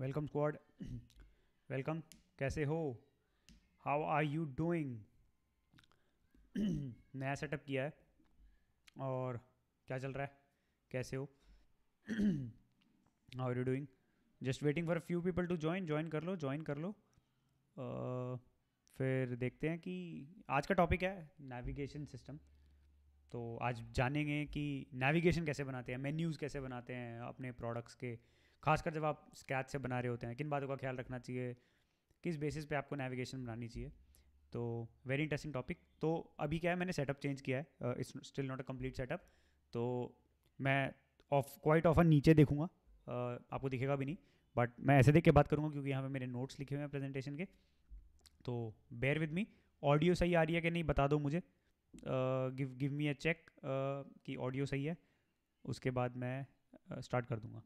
Welcome squad welcome कैसे हो how are you doing नया सेटअप किया है और क्या चल रहा है कैसे हो how are you doing just waiting for few people to join join कर लो ज्वाइन कर लो uh, फिर देखते हैं कि आज का टॉपिक है नेविगेशन सिस्टम तो आज जानेंगे कि नेविगेशन कैसे बनाते हैं मेन्यूज़ कैसे बनाते हैं अपने प्रोडक्ट्स के खासकर जब आप स्क्रैच से बना रहे होते हैं किन बातों का ख्याल रखना चाहिए किस बेसिस पे आपको नेविगेशन बनानी चाहिए तो वेरी इंटरेस्टिंग टॉपिक तो अभी क्या है मैंने सेटअप चेंज किया है it's still not a complete setup तो मैं ऑफ क्वाइट ऑफन नीचे देखूंगा uh, आपको दिखेगा भी नहीं बट मैं ऐसे देख के बात करूँगा क्योंकि यहाँ पे मेरे नोट्स लिखे हुए हैं प्रेजेंटेशन के तो बेयर विद मी ऑडियो सही आ रही है कि नहीं बता दो मुझे give give me a check कि ऑडियो सही है उसके बाद मैं स्टार्ट uh, कर दूँगा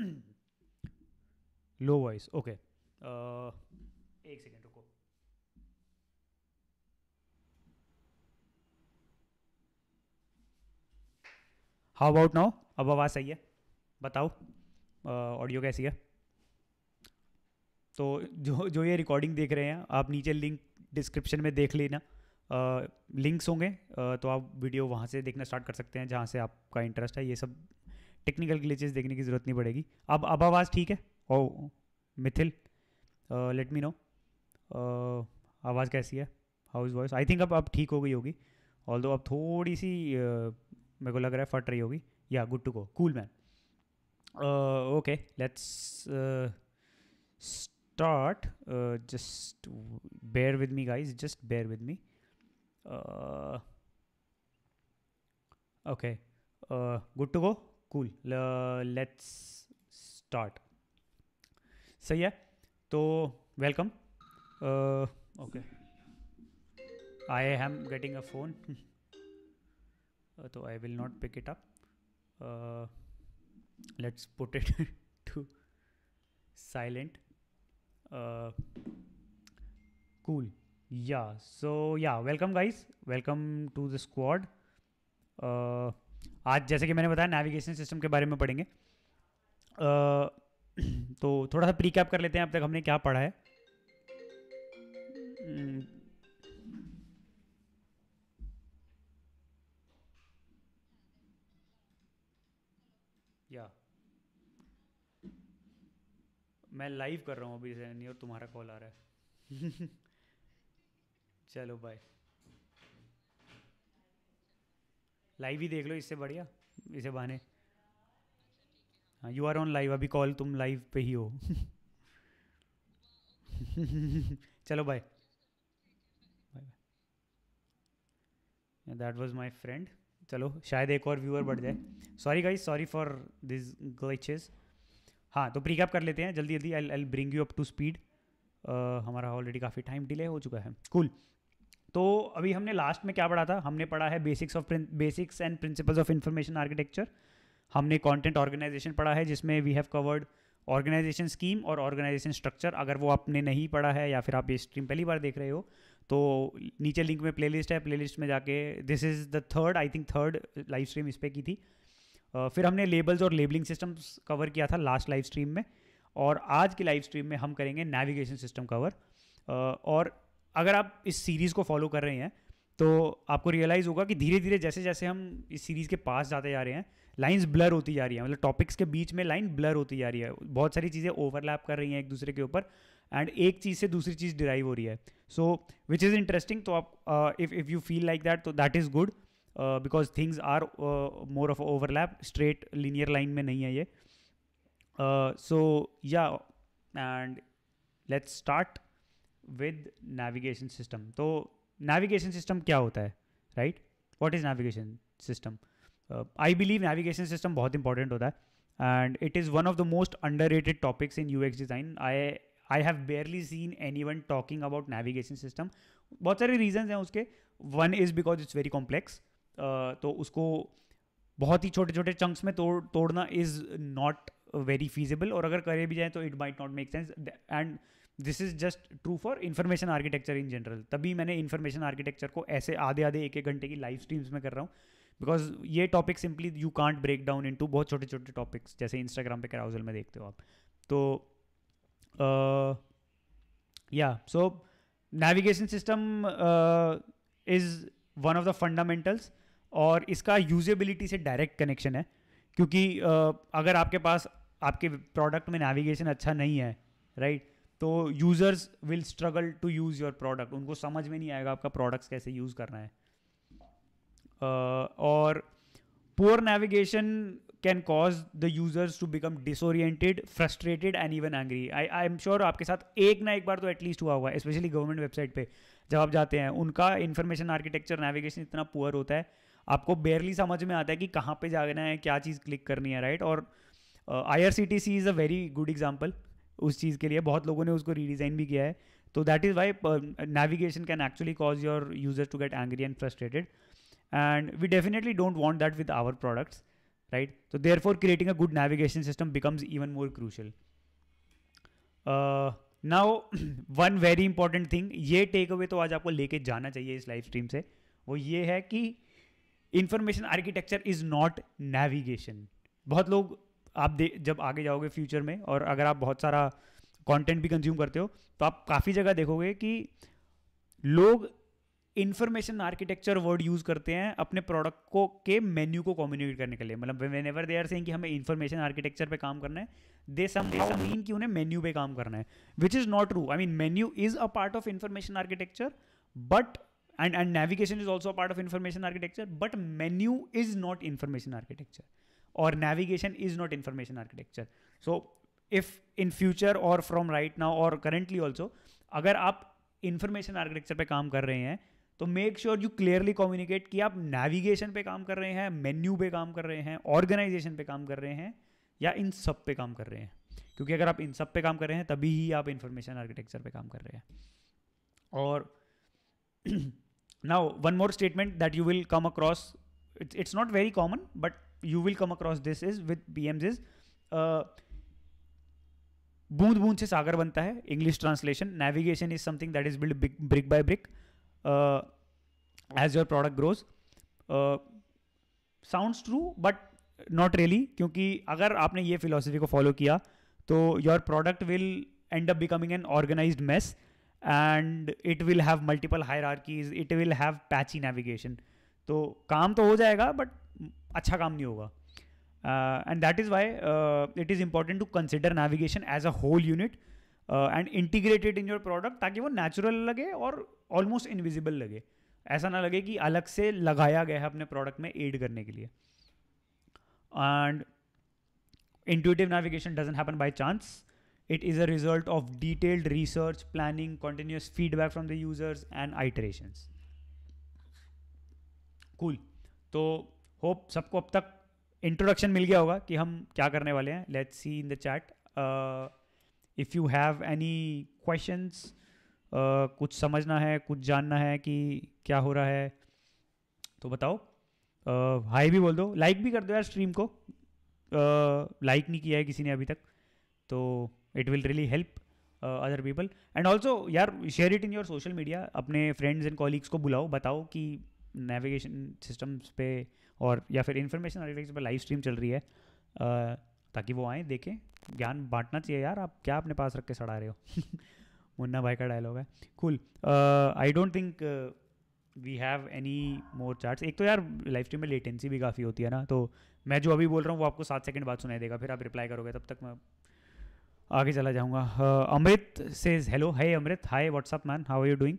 लो वॉइस ओके एक सेकेंड रुको हाउ अबाउट नाउ अब आवाज़ सही है बताओ ऑडियो uh, कैसी है तो जो जो ये रिकॉर्डिंग देख रहे हैं आप नीचे लिंक डिस्क्रिप्शन में देख लेना लिंक्स होंगे तो आप वीडियो वहाँ से देखना स्टार्ट कर सकते हैं जहाँ से आपका इंटरेस्ट है ये सब टेक्निकल ग्लिचेस देखने की ज़रूरत नहीं पड़ेगी अब अब आवाज़ ठीक है oh Mithil let me know आवाज़ कैसी है how is voice I think अब अब ठीक हो गई होगी ऑल अब थोड़ी सी uh, मेरे को लग रहा है फट रही होगी या good to go cool man okay let's start just bear with me guys just bear with me okay good to go cool let's start सही है तो welcome okay I am getting a phone तो I will not pick it up let's put it to silent cool yeah so yeah welcome guys welcome to the squad आज जैसे कि मैंने बताया navigation system के बारे में पढ़ेंगे तो थोड़ा सा प्रीकैप कर लेते हैं अब तक हमने क्या पढ़ा है या मैं लाइव कर रहा हूँ अभी से नहीं और तुम्हारा कॉल आ रहा है चलो बाय लाइव ही देख लो इससे बढ़िया इसे बहाने हाँ यू आर ऑन लाइव अभी कॉल तुम लाइव पे ही हो चलो bye that was my friend चलो शायद एक और व्यूअर बढ़ जाए sorry guys sorry for this glitches हाँ तो प्रीकअप कर लेते हैं जल्दी जल्दी I I bring you up to speed हमारा ऑलरेडी काफ़ी टाइम डिले हो चुका है कूल cool. तो अभी हमने लास्ट में क्या पढ़ा था हमने पढ़ा है basics of basics and principles of information architecture हमने कंटेंट ऑर्गेनाइजेशन पढ़ा है जिसमें we have covered organization scheme और ऑर्गेनाइजेशन स्ट्रक्चर अगर वो आपने नहीं पढ़ा है या फिर आप ये स्ट्रीम पहली बार देख रहे हो तो नीचे लिंक में प्लेलिस्ट है प्लेलिस्ट में जाके this is the third I think third live stream इस पर की थी uh, फिर हमने लेबल्स और लेबलिंग सिस्टम कवर किया था लास्ट लाइव स्ट्रीम में और आज की लाइव स्ट्रीम में हम करेंगे नेविगेशन सिस्टम कवर और अगर आप इस सीरीज़ को फॉलो कर रहे हैं तो आपको रियलाइज़ होगा कि धीरे धीरे जैसे जैसे हम इस सीरीज़ के पास जाते जा रहे हैं लाइंस ब्लर होती जा रही है मतलब टॉपिक्स के बीच में लाइन ब्लर होती जा रही है बहुत सारी चीज़ें ओवरलैप कर रही हैं एक दूसरे के ऊपर एंड एक चीज़ से दूसरी चीज़ डिराइव हो रही है सो विच इज़ इंटरेस्टिंग तो आप if if you feel like that तो that is good because things are more of overlap straight linear line में नहीं है ये so yeah and let's start with navigation system तो नेविगेशन सिस्टम क्या होता है right what is navigation system I believe navigation system बहुत important होता है and it is one of the most underrated topics in U X design I I have barely seen any one talking about navigation system बहुत सारे reasons हैं उसके one is because it's very complex तो उसको बहुत ही छोटे छोटे chunks में तोड़ तोड़ना इज़ नॉट वेरी फीजिबल और अगर करे भी जाए तो it might not make sense and this is just true for information architecture in general तभी मैंने इन्फॉर्मेशन आर्किटेक्चर को ऐसे आधे आधे एक एक घंटे की लाइव स्ट्रीम्स में कर रहा हूँ बिकॉज ये topic simply you can't break down into बहुत छोटे छोटे टॉपिक्स जैसे इंस्टाग्राम पे कराउजल में देखते हो आप तो या so navigation system is one of the fundamentals और इसका यूजेबिलिटी से डायरेक्ट कनेक्शन है क्योंकि uh, अगर आपके पास आपके प्रोडक्ट में नेविगेशन अच्छा नहीं है राइट right? तो users will struggle to use your product उनको समझ में नहीं आएगा आपका प्रोडक्ट्स कैसे यूज़ करना है uh, और poor navigation can cause the users to become disoriented frustrated and even angry I I am sure आपके साथ एक ना एक बार तो एटलीस्ट हुआ हुआ है स्पेशली गवर्नमेंट वेबसाइट पे जब आप जाते हैं उनका इन्फॉर्मेशन आर्किटेक्चर नेविगेशन इतना पुअर होता है आपको बेयरली समझ में आता है कि कहाँ पे जाना है क्या चीज़ क्लिक करनी है राइट और I R C T C is a very good example उस चीज़ के लिए बहुत लोगों ने उसको रीडिज़ाइन भी किया है तो that is why navigation can actually cause your users to get angry and frustrated and we definitely don't want that with our products right तो therefore creating a good navigation system becomes even more crucial now one very important thing ये takeaway तो आज आपको लेके जाना चाहिए इस live stream से वो ये है कि information architecture is not navigation बहुत लोग आप दे जब आगे जाओगे फ्यूचर में और अगर आप बहुत सारा कंटेंट भी कंज्यूम करते हो तो आप काफ़ी जगह देखोगे कि लोग इन्फॉर्मेशन आर्किटेक्चर वर्ड यूज़ करते हैं अपने प्रोडक्ट को के मेन्यू को कम्युनिकेट करने के लिए मतलब whenever they are saying कि हमें इन्फॉर्मेशन आर्किटेक्चर पे काम करना है दे सम दे सम मीन कि उन्हें मेन्यू पे काम करना है which is not true I mean menu is a part of information architecture but and and navigation is also part of information architecture but menu is not information architecture और navigation is not information architecture so if in future और from right now और currently also अगर आप information architecture पे काम कर रहे हैं तो make sure you clearly communicate कि आप नेविगेशन पे काम कर रहे हैं मेन्यू पे काम कर रहे हैं ऑर्गेनाइजेशन पे काम कर रहे हैं या इन सब पे काम कर रहे हैं क्योंकि अगर आप इन सब पे काम कर रहे हैं तभी ही आप इंफॉर्मेशन आर्किटेक्चर पे काम कर रहे हैं और now one more statement that you will come across it's it's not very common but you will come across this is with बी एम्स इज बूंद बूंद से सागर बनता है English translation navigation is something that is build brick by brick as your product grows sounds true but not really क्योंकि अगर आपने ये फिलोसफी को फॉलो किया तो your product will end up becoming an organize mess and it will have multiple higher it will have patchy navigation तो काम तो हो जाएगा बट अच्छा काम नहीं होगा and that is why it is important to consider navigation as a whole unit and integrated in your product ताकि वो नेचुरल लगे और ऑलमोस्ट इनविजिबल लगे ऐसा ना लगे कि अलग से लगाया गया है अपने प्रोडक्ट में एड करने के लिए and intuitive navigation doesn't happen by chance it is a result of detailed research planning continuous feedback from the users and iterations cool तो होप सबको अब तक इंट्रोडक्शन मिल गया होगा कि हम क्या करने वाले हैं let's see in the chat if you have any questions कुछ समझना है कुछ जानना है कि क्या हो रहा है तो बताओ हाई uh, भी बोल दो लाइक भी कर दो यार स्ट्रीम को लाइक uh, नहीं किया है किसी ने अभी तक तो it will really help other people and also यार share it in your social media अपने फ्रेंड्स एंड कॉलीग्स को बुलाओ बताओ कि नेविगेशन सिस्टम्स पे और या फिर इन्फॉर्मेशन आर्टिकल्स पर लाइव स्ट्रीम चल रही है ताकि वो आएँ देखें ज्ञान बांटना चाहिए यार आप क्या अपने पास रख के सड़ा रहे हो मुन्ना भाई का डायलॉग है cool I don't think we have any more charts एक तो यार लाइव स्ट्रीम में लेटेंसी भी काफ़ी होती है ना तो मैं जो अभी बोल रहा हूँ वो आपको सात सेकंड बाद सुनाई देगा फिर आप रिप्लाई करोगे तब तक मैं आगे चला जाऊँगा Amrit says hello hi Amrit hi what's up man how are you doing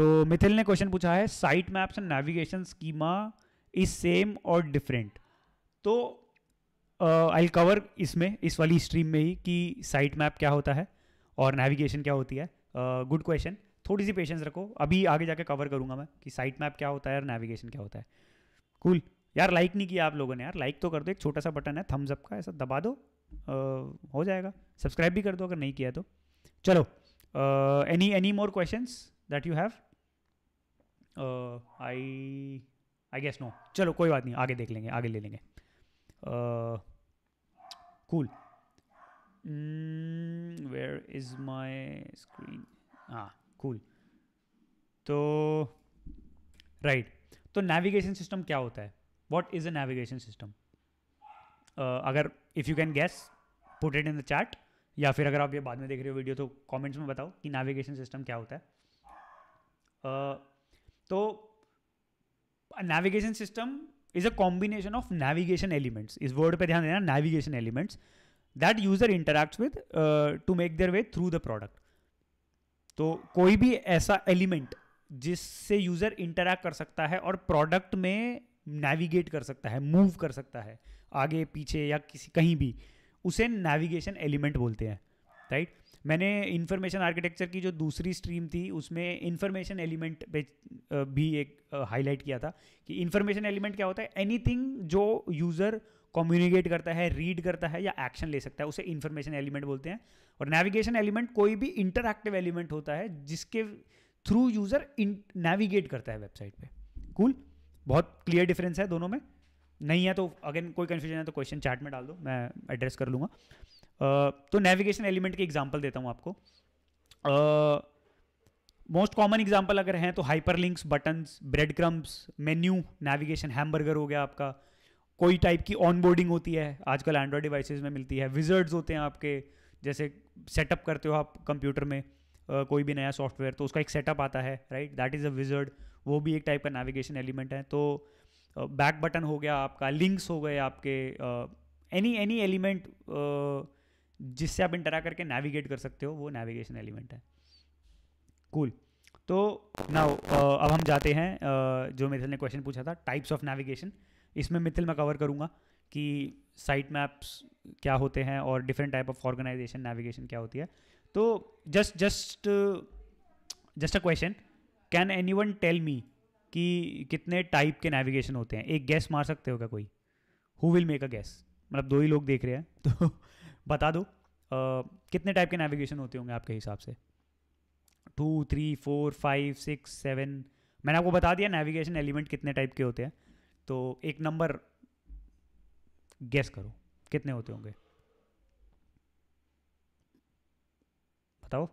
तो मिथिल ने क्वेश्चन पूछा है site maps and navigation schema is same और डिफरेंट तो आई कवर इसमें इस वाली स्ट्रीम में ही कि साइट मैप क्या होता है और नेविगेशन क्या होती है गुड uh, क्वेश्चन थोड़ी सी पेशेंस रखो अभी आगे जाके कवर करूंगा मैं कि साइट मैप क्या होता है और नेविगेशन क्या होता है कूल cool. यार लाइक नहीं किया आप लोगों ने यार लाइक तो कर दो एक छोटा सा बटन है थम्स अप का ऐसा दबा दो uh, हो जाएगा सब्सक्राइब भी कर दो अगर नहीं किया तो चलो any any more questions that you have I I guess no चलो कोई बात नहीं आगे देख लेंगे आगे ले लेंगे cool where is my screen हाँ कूल तो राइट right. तो नेविगेशन सिस्टम क्या होता है what is a navigation system अगर if you can guess put it in the chat या फिर अगर आप ये बाद में देख रहे हो वीडियो तो कॉमेंट्स में बताओ कि नेविगेशन सिस्टम क्या होता है uh, तो navigation system is a combination of navigation elements इस वर्ड पे ध्यान देना navigation elements that user interacts with to make their way through the product तो कोई भी ऐसा एलिमेंट जिससे यूजर इंटरेक्ट कर सकता है और प्रोडक्ट में नेविगेट कर सकता है मूव कर सकता है आगे पीछे या किसी कहीं भी उसे नेविगेशन एलिमेंट बोलते हैं राइट मैंने इंफॉर्मेशन आर्किटेक्चर की जो दूसरी स्ट्रीम थी उसमें इंफॉर्मेशन एलिमेंट पे भी एक हाईलाइट किया था कि इंफॉर्मेशन एलिमेंट क्या होता है एनीथिंग जो यूज़र कम्युनिकेट करता है रीड करता है या एक्शन ले सकता है उसे इन्फॉर्मेशन एलिमेंट बोलते हैं और नेविगेशन एलिमेंट कोई भी इंटरक्टिव एलिमेंट होता है जिसके थ्रू यूज़र नेविगेट करता है वेबसाइट पे कूल cool? बहुत क्लियर डिफरेंस है दोनों में नहीं है तो अगेन कोई कन्फ्यूजन है तो क्वेश्चन चैट में डाल दो मैं एड्रेस कर लूँगा तो नेविगेशन एलिमेंट की एग्जाम्पल देता हूँ आपको मोस्ट कॉमन एग्जाम्पल अगर हैं तो hyperlinks buttons breadcrumbs menu navigation hamburger हो गया आपका कोई टाइप की ऑनबोर्डिंग होती है आजकल एंड्रॉयड डिवाइसेज में मिलती है विजर्ड्स होते हैं आपके जैसे सेटअप करते हो आप कंप्यूटर में Uh, कोई भी नया सॉफ्टवेयर तो उसका एक सेटअप आता है right that is a wizard वो भी एक टाइप का नेविगेशन एलिमेंट है तो बैक uh, बटन हो गया आपका लिंक्स हो गए आपके एनी एनी एलिमेंट जिससे आप इंटरा करके नेविगेट कर सकते हो वो नेविगेशन एलिमेंट है कूल cool. तो ना अब हम जाते हैं जो मिथिल ने क्वेश्चन पूछा था टाइप्स ऑफ नेविगेशन इसमें मिथिल मैं कवर करूँगा कि साइट मैप्स क्या होते हैं और different type of organisation navigation क्या होती है तो just just just a question can anyone tell me कि कितने टाइप के नेविगेशन होते हैं एक गैस मार सकते हो क्या कोई who will make a guess मतलब दो ही लोग देख रहे हैं तो बता दो कितने टाइप के नेविगेशन होते होंगे आपके हिसाब से two three four five six seven मैंने आपको बता दिया नेविगेशन एलिमेंट कितने टाइप के होते हैं तो एक नंबर गैस करो कितने होते होंगे बताओ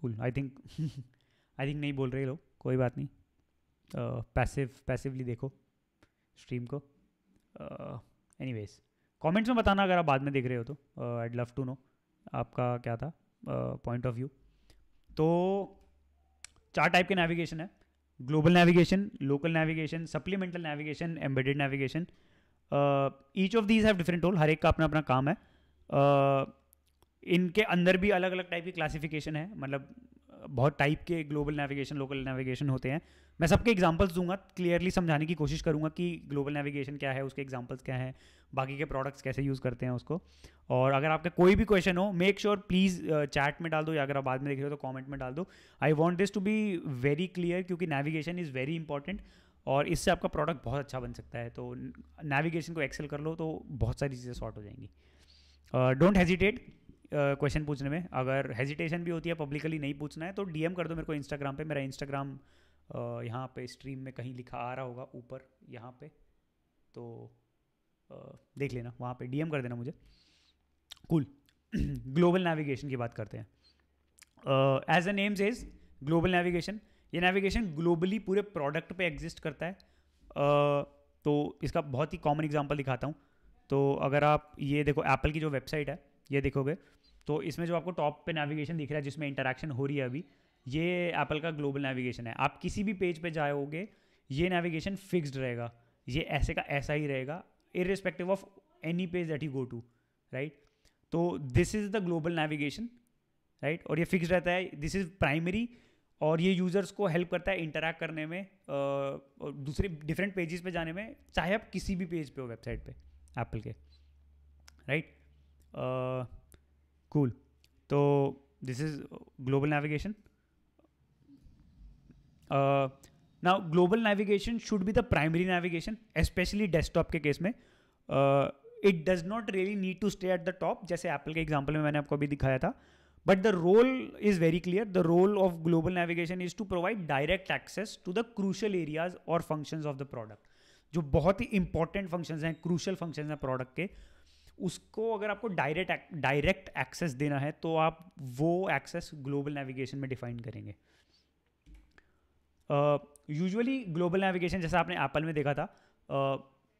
cool I think I think नहीं बोल रहे लोग कोई बात नहीं पैसिव uh, पैसिवली देखो स्ट्रीम को एनी uh, वेज कमेंट्स में बताना अगर आप बाद में देख रहे हो तो आई लव टू नो आपका क्या था पॉइंट ऑफ व्यू तो चार टाइप के नेविगेशन है global navigation local navigation supplemental navigation embedded navigation each of these have different role हर एक का अपना अपना काम है uh, इनके अंदर भी अलग अलग टाइप की क्लासिफिकेशन है मतलब uh, बहुत टाइप के ग्लोबल नेविगेशन लोकल नेविगेशन होते हैं मैं सबके एग्जाम्पल्स दूंगा क्लियरली समझाने की कोशिश करूंगा कि ग्लोबल नेविगेशन क्या है उसके एग्जाम्पल्स क्या हैं बाकी के प्रोडक्ट्स कैसे यूज़ करते हैं उसको और अगर आपका कोई भी क्वेश्चन हो मेक श्योर प्लीज़ चैट में डाल दो या अगर आप बाद में देख रहे हो तो कॉमेंट में डाल दो I want this to be very clear क्योंकि नेविगेशन इज़ वेरी इंपॉर्टेंट और इससे आपका प्रोडक्ट बहुत अच्छा बन सकता है तो नेविगेशन को एक्सेल कर लो तो बहुत सारी चीज़ें सॉर्ट हो जाएंगी डोंट हेजिटेट क्वेश्चन पूछने में अगर हेजिटेशन भी होती है पब्लिकली नहीं पूछना है तो डीएम कर दो मेरे को इंस्टाग्राम पे मेरा इंस्टाग्राम यहाँ पे स्ट्रीम में कहीं लिखा आ रहा होगा ऊपर यहाँ पे तो देख लेना वहाँ पे डीएम कर देना मुझे कूल ग्लोबल नेविगेशन की बात करते हैं as a names is global navigation ये नेविगेशन ग्लोबली पूरे प्रोडक्ट पे एग्जिस्ट करता है uh, तो इसका बहुत ही कॉमन एग्जाम्पल दिखाता हूँ तो अगर आप ये देखो एप्पल की जो वेबसाइट है ये देखोगे तो इसमें जो आपको टॉप पे नेविगेशन दिख रहा है जिसमें इंटरेक्शन हो रही है अभी ये एप्पल का ग्लोबल नेविगेशन है आप किसी भी पेज पे जाओगे ये नेविगेशन फिक्स्ड रहेगा ये ऐसे का ऐसा ही रहेगा irrespective of any page that you go to right तो this is the global navigation right और ये फिक्स रहता है दिस इज़ प्राइमरी और ये यूज़र्स को हेल्प करता है इंटरेक्ट करने में और दूसरे डिफरेंट पेजेस पे जाने में चाहे आप किसी भी पेज पे हो वेबसाइट पे एप्पल के राइट कूल तो this is global navigation now global navigation should be the primary navigation specially desktop के केस में it does not really need to stay at the top जैसे एप्पल के example में मैंने आपको अभी दिखाया था but the role is very clear the role of global navigation is to provide direct access to the crucial areas और function of the product जो बहुत ही इंपॉर्टेंट फंक्शन हैं क्रूशल फंक्शन हैं प्रोडक्ट के उसको अगर आपको डायरेक्ट डायरेक्ट एक्सेस देना है तो आप वो एक्सेस ग्लोबल नेविगेशन में डिफाइन करेंगे यूजुअली ग्लोबल नेविगेशन जैसा आपने एप्पल में देखा था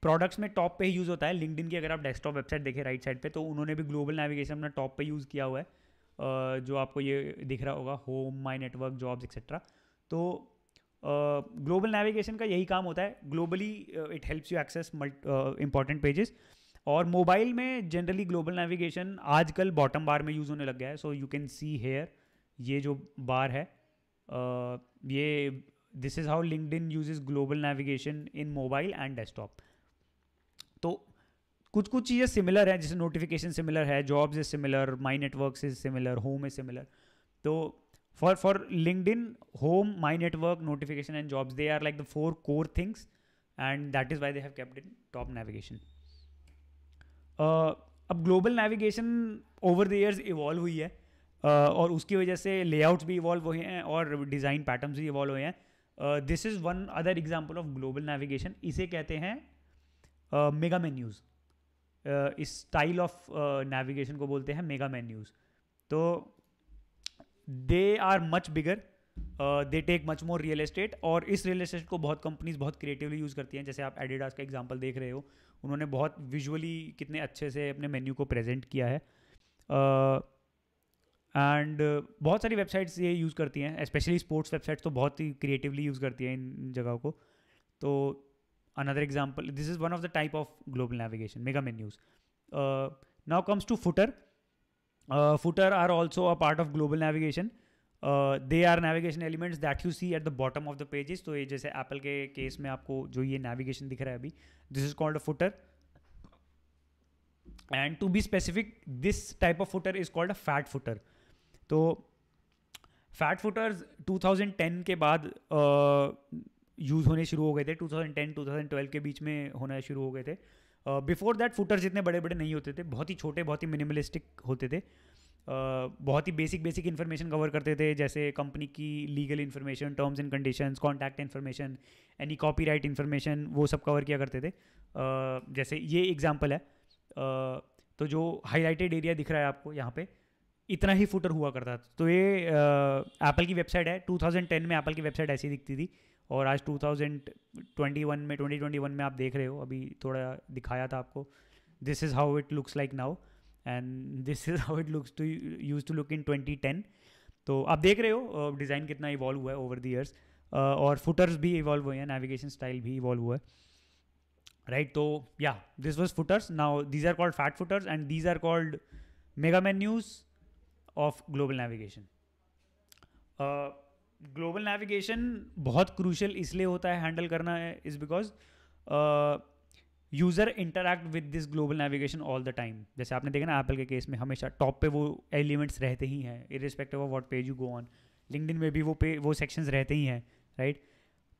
प्रोडक्ट्स में टॉप पे ही यूज़ होता है लिंकड की अगर आप डेस्कटॉप वेबसाइट देखें राइट साइड पे तो उन्होंने भी ग्लोबल नेविगेशन अपना टॉप पे यूज़ किया हुआ है uh, जो आपको ये दिख रहा होगा home my network jobs etcetera तो ग्लोबल uh, नेविगेशन का यही काम होता है globally it helps you access important pages और मोबाइल में जनरली ग्लोबल नेविगेशन आजकल बॉटम बार में यूज़ होने लग गया है so you can see here ये जो बार है uh, ये this is how LinkedIn use global navigation in mobile and desktop तो कुछ कुछ चीज़ें सिमिलर हैं जैसे नोटिफिकेशन सिमिलर है jobs is similar my network is similar home is similar तो for for LinkedIn home my network notification and jobs they are like the four core things and that is why they have kept in top navigation अब global navigation over the years evolve हुई है uh, और उसकी वजह से layouts भी evolve हुए हैं और डिज़ाइन पैटर्न्स भी इवॉल्व हुए हैं this is one other example of global navigation इसे कहते हैं मेगा uh, मेन्यूज़ uh, इस स्टाइल ऑफ नेविगेशन को बोलते हैं मेगा मेन्यूज़ तो they are much bigger they take much more real estate और इस रियल एस्टेट को बहुत कंपनीज बहुत क्रिएटिवली यूज़ करती हैं जैसे आप एडिडास का एग्जाम्पल देख रहे हो उन्होंने बहुत विजुअली कितने अच्छे से अपने मेन्यू को प्रेजेंट किया है uh, एंड uh, बहुत सारी वेबसाइट्स ये यूज़ करती हैं स्पेशली स्पोर्ट्स वेबसाइट्स तो बहुत ही क्रिएटिवली यूज़ करती हैं इन जगहों को तो another example this is one of the type of global navigation mega menus now comes to footer footer are also a part of global navigation they are navigation elements that you see at the bottom of the pages तो ये जैसे Apple के case में आपको जो ये navigation दिख रहा है अभी this is called a footer and to be specific this type of footer is called a fat footer तो फैट फूटर्स 2010 के बाद यूज़ होने शुरू हो गए थे 2010 2012 के बीच में होना शुरू हो गए थे बिफोर दैट फूटर्स इतने बड़े बड़े नहीं होते थे बहुत ही छोटे बहुत ही मिनिमलिस्टिक होते थे Uh, बहुत ही बेसिक बेसिक इन्फॉर्मेशन कवर करते थे जैसे कंपनी की legal information terms and conditions contact information any copyright information वो सब कवर किया करते थे uh, जैसे ये एग्जाम्पल है uh, तो जो हाईलाइटेड एरिया दिख रहा है आपको यहाँ पे इतना ही फुटर हुआ करता था तो ये एप्पल की वेबसाइट है 2010 में एप्पल की वेबसाइट ऐसी दिखती थी और आज 2021 में 2021 में आप देख रहे हो अभी थोड़ा दिखाया था आपको this is how it looks like now and this is how it looks to use to look in 2010 तो आप देख रहे हो डिज़ाइन कितना इवॉल्व हुआ है ओवर द ईयर्स और फुटर्स भी इवॉल्व हुए हैं नेविगेशन स्टाइल भी इवॉल्व हुआ है राइट तो yeah this was footers now these are called fat footers and these are called mega menus of global navigation global navigation बहुत क्रूशल इसलिए होता है हैंडल करना है is because user interact with this global navigation all the time जैसे आपने देखा ना एप्पल के केस में हमेशा टॉप पे वो एलिमेंट्स रहते ही हैं respect of what page you go on LinkedIn में भी वो पे वो सेक्शंस रहते ही हैं राइट right?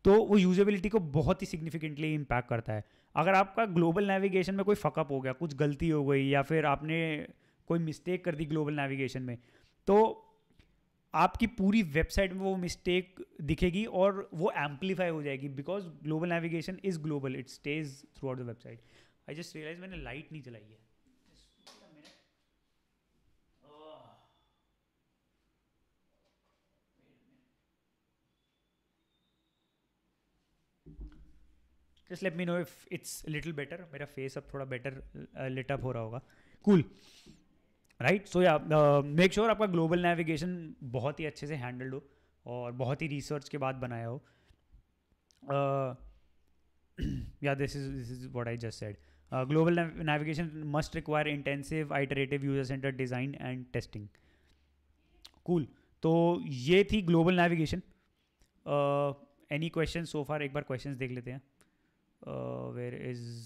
तो वो यूजेबिलिटी को बहुत ही सिग्निफिकेंटली इम्पैक्ट करता है अगर आपका ग्लोबल नेविगेशन में कोई फ़कअप हो गया कुछ गलती हो गई या फिर आपने कोई मिस्टेक कर दी ग्लोबल नेविगेशन में तो आपकी पूरी वेबसाइट में वो मिस्टेक दिखेगी और वो एम्पलीफाई हो जाएगी because global navigation is global it stays throughout the website I just realise मैंने लाइट नहीं चलाई है just let me know if it's little better मेरा फेस अब थोड़ा बेटर लिटअप हो रहा होगा cool cool. Right so yeah make sure आपका ग्लोबल नेविगेशन बहुत ही अच्छे से हैंडल्ड हो और बहुत ही रिसर्च के बाद बनाया हो yeah this is this is what I just said global navigation must require intensive iterative user centre design and testing cool तो ये थी global navigation any question so far एक बार क्वेश्चन देख लेते हैं where is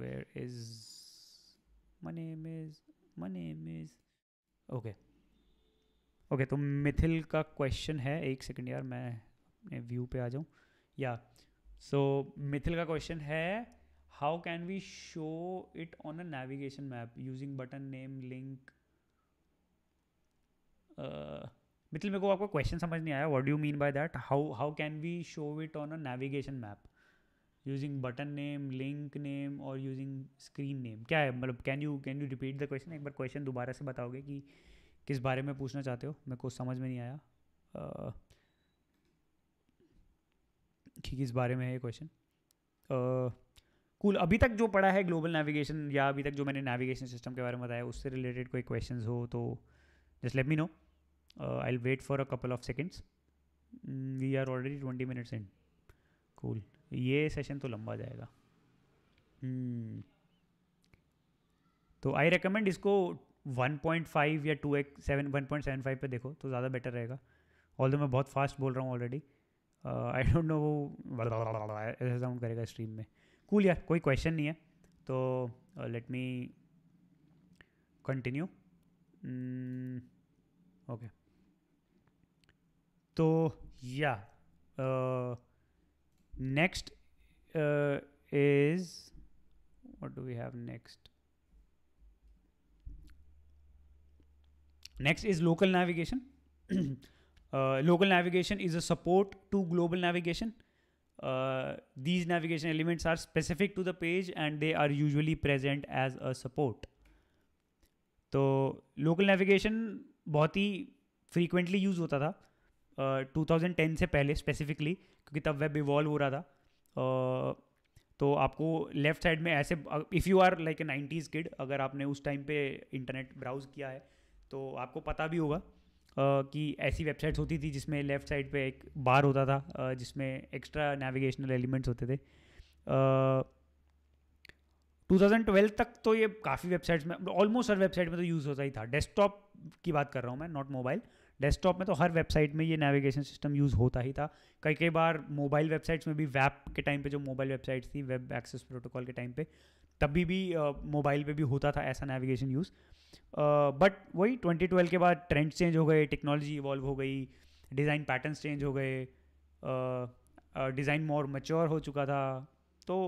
where is my name is my name is okay okay तो मिथिल का क्वेश्चन है एक सेकंड यार मैं अपने व्यू पे आ जाऊँ या सो मिथिल का क्वेश्चन है how can we show it on a navigation map using button name link Mithil मेरे को आपका क्वेश्चन समझ नहीं आया what do mean by that how how can we show it on a navigation map using button name link name और using screen name क्या है मतलब can you can you repeat the question एक बार question दोबारा से बताओगे कि किस बारे में पूछना चाहते हो मेरे को समझ में नहीं आया uh, कि किस बारे में है ये क्वेश्चन कूल अभी तक जो पढ़ा है ग्लोबल नेविगेशन या अभी तक जो मैंने नेविगेशन सिस्टम के बारे में बताया उससे रिलेटेड कोई क्वेश्चन हो तो just let me know I will wait for a couple of seconds we are already twenty minutes in cool ये सेशन तो लंबा जाएगा हम्म। तो आई रिकमेंड इसको 1.5 या 2x 7 1.75 one point seven five पर देखो तो ज़्यादा बेटर रहेगा ऑल मैं बहुत फास्ट बोल रहा हूँ ऑलरेडी आई डोंट नो वो ऐसा साउंड करेगा स्ट्रीम में कूल यार कोई क्वेश्चन नहीं है तो लेट मी कंटिन्यू ओके तो या yeah, uh, next uh, is what do we have next next is local navigation uh, local navigation is a support to global navigation uh, these navigation elements are specific to the page and they are usually present as a support So local navigation, बहुत frequently used, use होता था 2010 से पहले specifically क्योंकि तब web evolve हो रहा था तो आपको लेफ्ट साइड में ऐसे if you are like a nineties kid अगर आपने उस टाइम पे इंटरनेट ब्राउज़ किया है तो आपको पता भी होगा कि ऐसी वेबसाइट्स होती थी जिसमें लेफ़्ट साइड पे एक बार होता था जिसमें एक्स्ट्रा नेविगेशनल एलिमेंट्स होते थे 2012 तक तो ये काफ़ी वेबसाइट्स में ऑलमोस्ट हर वेबसाइट में तो यूज़ होता ही था डेस्कटॉप की बात कर रहा हूँ मैं नॉट मोबाइल डेस्कटॉप में तो हर वेबसाइट में ये नेविगेशन सिस्टम यूज़ होता ही था कई कई बार मोबाइल वेबसाइट्स में भी वैप के टाइम पे जो मोबाइल वेबसाइट थी वेब एक्सेस प्रोटोकॉल के टाइम पे तभी भी मोबाइल uh, पे भी होता था ऐसा नेविगेशन यूज़ बट वही 2012 के बाद ट्रेंड चेंज हो गए टेक्नोलॉजी इवॉल्व हो गई डिज़ाइन पैटर्न चेंज हो गए डिज़ाइन मोर मच्योर हो चुका था तो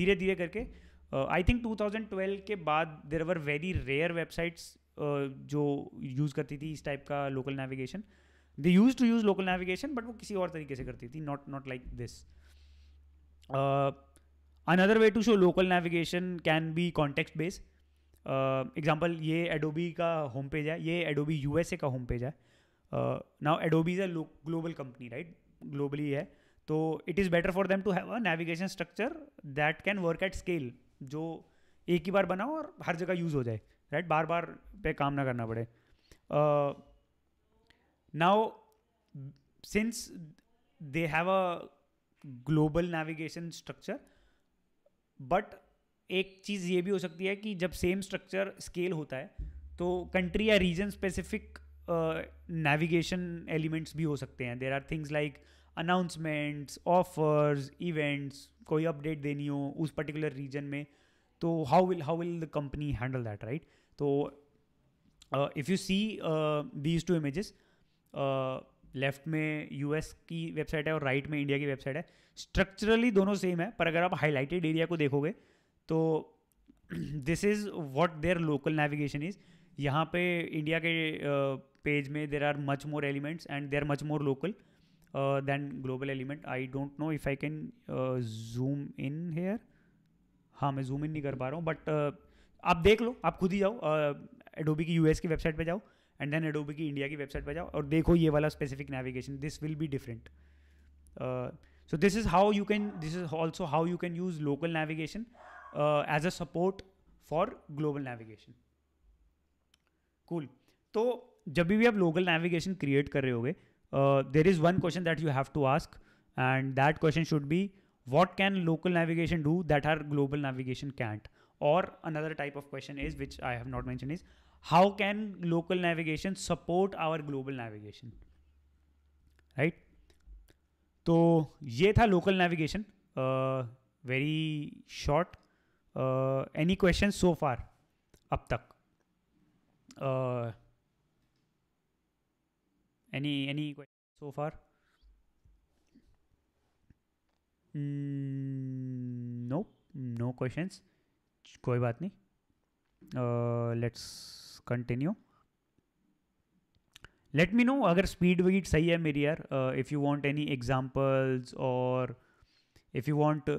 धीरे धीरे करके आई थिंक 2012 के बाद there are very rare websites जो यूज़ करती थी इस टाइप का local navigation they use to use local navigation but वो किसी और तरीके से करती थी not not like this another way to show local navigation can be context based example ये एडोबी का होम पेज है ये एडोबी यू एस ए का होम पेज है now Adobe is a global company right globally है तो it is better for them to have a navigation structure that can work at scale जो एक ही बार बनाओ और हर जगह यूज़ हो जाए राइट बार बार पे काम ना करना पड़े now since they have a global navigation structure but एक चीज़ ये भी हो सकती है कि जब सेम स्ट्रक्चर स्केल होता है तो कंट्री या रीजन स्पेसिफिक नेविगेशन एलिमेंट्स भी हो सकते हैं there are things like announcements offers events कोई अपडेट देनी हो उस पर्टिकुलर रीजन में तो how will how will the company handle that right तो if you see these two images left में यूएस की वेबसाइट है और राइट में इंडिया की वेबसाइट है स्ट्रक्चरली दोनों सेम है पर अगर आप हाईलाइटेड एरिया को देखोगे तो this is what their local navigation is यहाँ पे इंडिया के पेज uh, में there are much more elements and there much more local than global element I don't know if I can zoom in here हाँ मैं zoom in नहीं कर पा रहा हूँ बट uh, आप देख लो आप खुद ही जाओ एडोबी uh, की यूएस की वेबसाइट पर जाओ एंड देन एडोबी की इंडिया की वेबसाइट पर जाओ और देखो ये वाला specific navigation this will be different so this is how you can this is also how you can use local navigation as a support for global navigation cool तो जब भी आप लोकल नेविगेशन क्रिएट कर रहे होगे there is one question that you have to ask and that question should be what can local navigation do that our global navigation can't और another type of question is which I have not mention is how can local navigation support our global navigation right तो ये था local navigation very short any question so far अब तक any any question so far no no questions कोई बात नहीं let's continue let me know अगर speed वीड सही है मेरी यार if you want any examples और if you want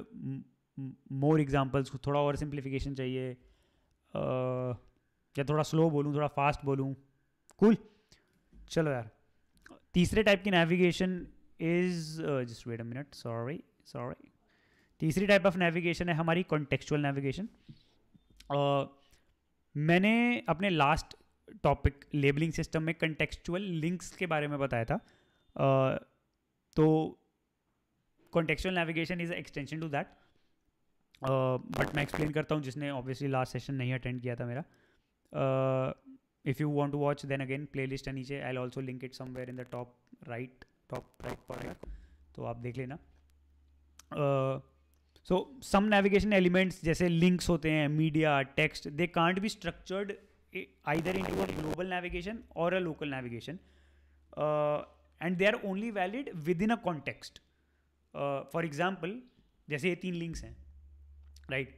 more examples थोड़ा और सिंप्लीफिकेशन चाहिए uh, या थोड़ा स्लो बोलूँ थोड़ा फास्ट बोलूँ कूल cool. चलो यार तीसरे टाइप की navigation is just wait a minute sorry sorry तीसरी टाइप ऑफ नेविगेशन है हमारी कॉन्टेक्चुअल नेविगेशन uh, मैंने अपने लास्ट टॉपिक लेबलिंग सिस्टम में कंटेक्चुअल लिंक्स के बारे में बताया था uh, तो contextual navigation is extension to that but मैं एक्सप्लेन करता हूँ जिसने ऑब्वियसली लास्ट सेशन नहीं अटेंड किया था मेरा if you want to watch then again playlist है नीचे I L also link it somewhere in the top right top right corner तो आप देख लेना सो सम नेविगेशन एलिमेंट्स जैसे लिंक्स होते हैं media text they can't be structured either into a global navigation और a local navigation and they are only valid within a context for example जैसे ये तीन links हैं right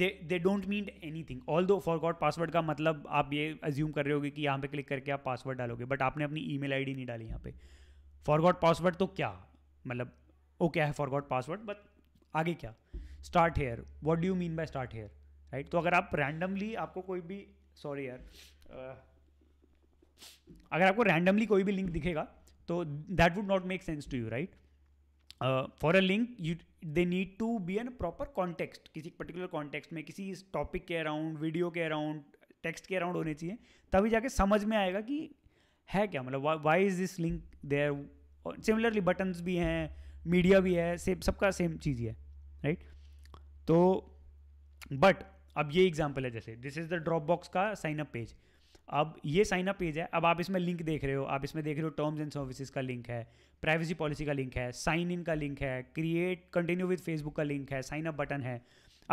they they don't mean anything although forgot password का मतलब आप ये assume कर रहे होगे कि यहाँ पे क्लिक करके आप पासवर्ड डालोगे बट आपने अपनी ई मेल आई डी नहीं डाली यहाँ पे फॉर गॉड पासवर्ड तो क्या मतलब okay I forgot password but आगे क्या start here what do you mean by start here right तो अगर आप रैंडमली आपको कोई भी सॉरी यार uh, अगर आपको रैंडमली कोई भी लिंक दिखेगा तो that would not make sense to you right for a link you they need to be an proper context किसी पर्टिकुलर कॉन्टेक्स्ट में किसी टॉपिक के अराउंड वीडियो के अराउंड टेक्स्ट के अराउंड होने चाहिए तभी जाके समझ में आएगा कि है क्या मतलब why is this link there similarly buttons भी हैं मीडिया भी है सेम सबका सेम चीज़ ही है राइट तो बट अब ये एग्जाम्पल है जैसे this is the Dropbox का साइन अप पेज अब ये साइन अप पेज है अब आप इसमें लिंक देख रहे हो आप इसमें देख रहे हो टर्म्स एंड सर्विसेज का लिंक है प्राइवेसी पॉलिसी का लिंक है साइन इन का लिंक है क्रिएट कंटिन्यू विद फेसबुक का लिंक है साइन अप बटन है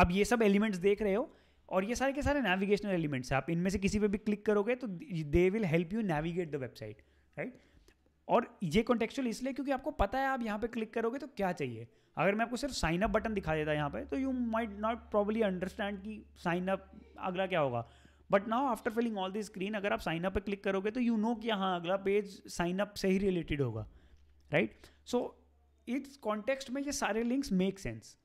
अब ये सब एलिमेंट्स देख रहे हो और ये सारे के सारे नेविगेशनल एलिमेंट्स हैं आप इनमें से किसी पे भी क्लिक करोगे तो they will help you navigate the website right और ये कॉन्टेक्चुअल इसलिए क्योंकि आपको पता है आप यहाँ पे क्लिक करोगे तो क्या चाहिए अगर मैं आपको सिर्फ साइन अप बटन दिखा देता यहाँ पे तो you might not probably understand कि साइन अप अगला क्या होगा but now after filling all the screen अगर आप साइन अप पे क्लिक करोगे तो यू नो कि हाँ अगला पेज साइन अप से ही रिलेटेड होगा राइट सो इट्स कॉन्टेक्स्ट में ये सारे links make sense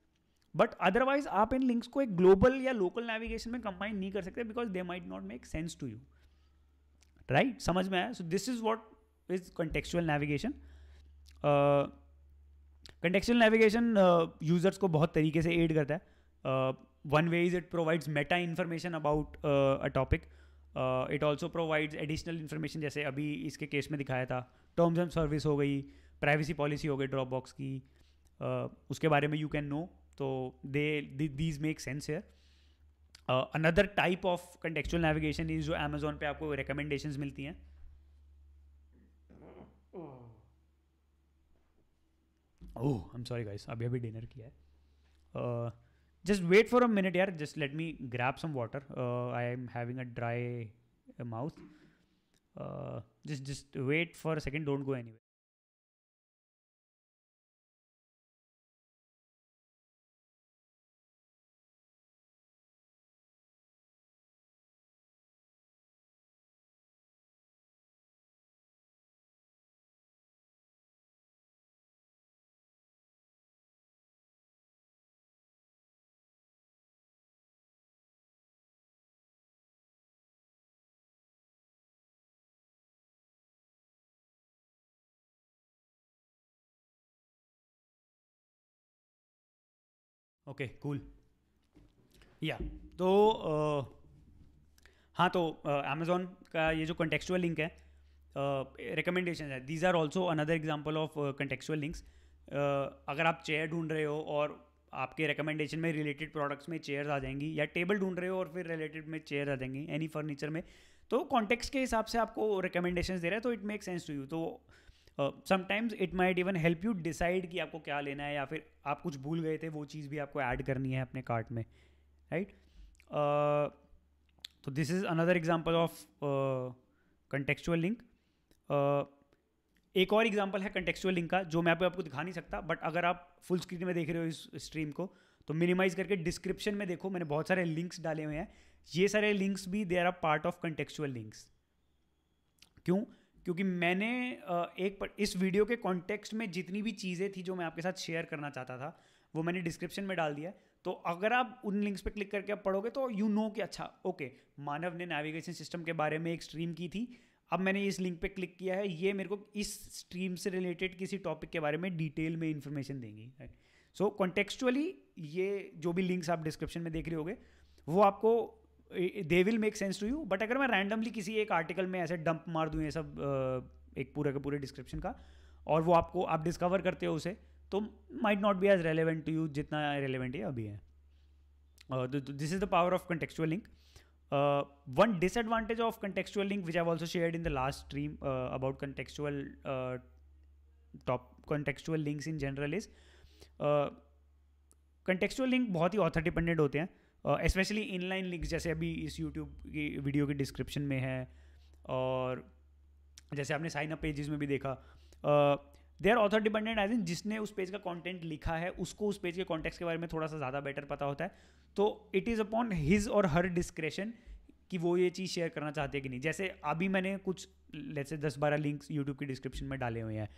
but otherwise आप इन लिंक्स को एक ग्लोबल या लोकल नेविगेशन में कंबाइन नहीं कर सकते because they might not make sense to you right समझ में आया so this is what is contextual navigation. Contextual navigation users को बहुत तरीके से एड करता है one way is it provides meta information about a topic it also provides additional information जैसे अभी इसके केस में दिखाया था टर्म्स एंड सर्विस हो गई प्राइवेसी पॉलिसी हो गई ड्रॉप बॉक्स की uh, उसके बारे में यू कैन नो तो they these make sense here another type of contextual navigation is जो अमेजोन पे आपको रिकमेंडेशन मिलती हैं oh I am sorry guys अभी अभी डिनर किया है just wait for a minute यार just let me grab some water I am having a dry mouth just just wait for a second don't go any okay cool yeah तो uh, हाँ तो Amazon uh, का ये जो contextual link है recommendation है these are also another example of contextual links अगर आप चेयर ढूंढ रहे हो और आपके रिकमेंडेशन में रिलेटेड प्रोडक्ट्स में चेयर्स आ जाएंगी या टेबल ढूंढ रहे हो और फिर रिलेटेड में चेयर आ जाएंगी एनी फर्नीचर में तो कॉन्टेक्स्ट के हिसाब से आपको रिकमेंडेशन दे रहे हैं तो it make sense to you तो sometimes it might even help you decide कि आपको क्या लेना है या फिर आप कुछ भूल गए थे वो चीज़ भी आपको ऐड करनी है अपने कार्ट में राइट uh, तो this is another example of contextual link एक और एग्जाम्पल है कंटेक्चुअल लिंक का जो मैं आपको दिखा नहीं सकता बट अगर आप फुल स्क्रीन में देख रहे हो इस स्ट्रीम को तो मिनिमाइज करके डिस्क्रिप्शन में देखो मैंने बहुत सारे लिंक्स डाले हुए हैं ये सारे लिंक्स भी they are a part of contextual links क्यों क्योंकि मैंने एक पर इस वीडियो के कॉन्टेक्स्ट में जितनी भी चीज़ें थी जो मैं आपके साथ शेयर करना चाहता था वो मैंने डिस्क्रिप्शन में डाल दिया है तो अगर आप उन लिंक्स पे क्लिक करके आप पढ़ोगे तो यू नो कि अच्छा ओके मानव ने नेविगेशन सिस्टम के बारे में एक स्ट्रीम की थी अब मैंने इस लिंक पे क्लिक किया है ये मेरे को इस स्ट्रीम से रिलेटेड किसी टॉपिक के बारे में डिटेल में इन्फॉर्मेशन देंगी सो कॉन्टेक्चुअली ये जो भी लिंक्स आप डिस्क्रिप्शन में देख रहे होगे वो आपको they will make sense to you but अगर मैं रैंडमली किसी एक आर्टिकल में ऐसे डंप मार दूँ ये सब एक पूरे के पूरे डिस्क्रिप्शन का और वो आपको आप डिस्कवर करते हो उसे तो might not be as relevant to you जितना रेलिवेंट है अभी है this is the power of contextual link one disadvantage of contextual link which I also shared in the last stream about contextual top contextual links in general is contextual link बहुत ही author dependent होते हैं specially inline links जैसे अभी इस YouTube की video के description में है और जैसे आपने साइन अप पेजेस में भी देखा they are author dependent as in जिसने उस पेज का कॉन्टेंट लिखा है उसको उस पेज के कॉन्टेक्ट के बारे में थोड़ा सा ज़्यादा बेटर पता होता है तो इट इज़ अपॉन हिज और हर डिस्क्रेशन कि वो ये चीज़ शेयर करना चाहते हैं कि नहीं जैसे अभी मैंने कुछ जैसे दस बारह लिंक्स यूट्यूब की डिस्क्रिप्शन में डाले हुए हैं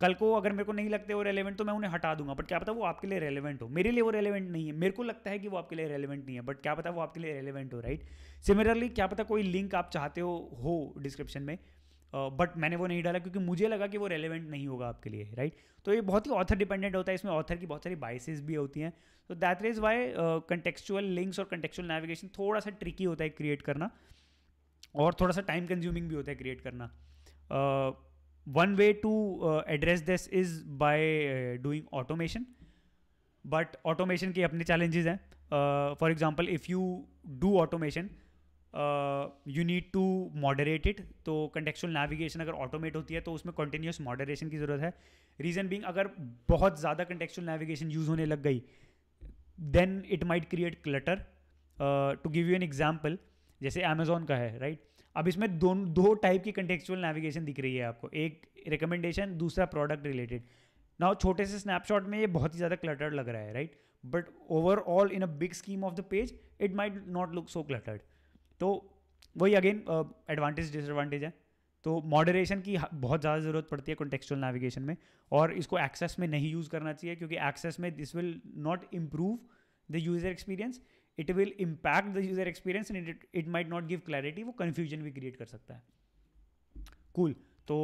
कल को अगर मेरे को नहीं लगते वो रेलिवेंट तो मैं उन्हें हटा दूंगा बट क्या पता वो आपके लिए रेलिवेंट हो मेरे लिए वो रेलिवेंट नहीं है मेरे को लगता है कि वो आपके लिए रेलिवेंट नहीं है बट क्या पता वो आपके लिए रेलिवेंट हो राइट सिमिलरली क्या पता कोई लिंक आप चाहते हो हो डिस्क्रिप्शन में बट uh, मैंने वो नहीं डाला क्योंकि मुझे लगा कि वो रेलिवेंट नहीं होगा आपके लिए राइट तो ये बहुत ही ऑथर डिपेंडेंट होता है इसमें ऑथर की बहुत सारी बाइसेस भी होती हैं तो that is why contextual links और कंटेक्चुअल नेविगेशन थोड़ा सा ट्रिकी होता है क्रिएट करना और थोड़ा सा टाइम कंज्यूमिंग भी होता है क्रिएट करना uh, one way to uh, address this is by uh, doing automation but automation के अपने challenges हैं uh, for example if you do automation uh, you need to moderate it तो contextual navigation अगर automate होती है तो उसमें continuous moderation की ज़रूरत है reason being अगर बहुत ज़्यादा contextual navigation use होने लग गई then it might create clutter uh, to give you an example जैसे Amazon का है right अब इसमें दो दो टाइप की कंटेक्चुअल नेविगेशन दिख रही है आपको एक रिकमेंडेशन दूसरा प्रोडक्ट रिलेटेड ना छोटे से स्नैपशॉट में ये बहुत ही ज़्यादा क्लटर्ड लग रहा है right but overall in a big scheme of the page it might not look so cluttered तो वही अगेन एडवांटेज डिसएडवांटेज है तो मॉडरेशन की बहुत ज़्यादा ज़रूरत पड़ती है कॉन्टेक्चुअल नेविगेशन में और इसको एक्सेस में नहीं यूज़ करना चाहिए क्योंकि एक्सेस में this will not improve the user experience it will impact the user experience and it it might not give clarity वो कन्फ्यूजन भी क्रिएट कर सकता है कूल cool. तो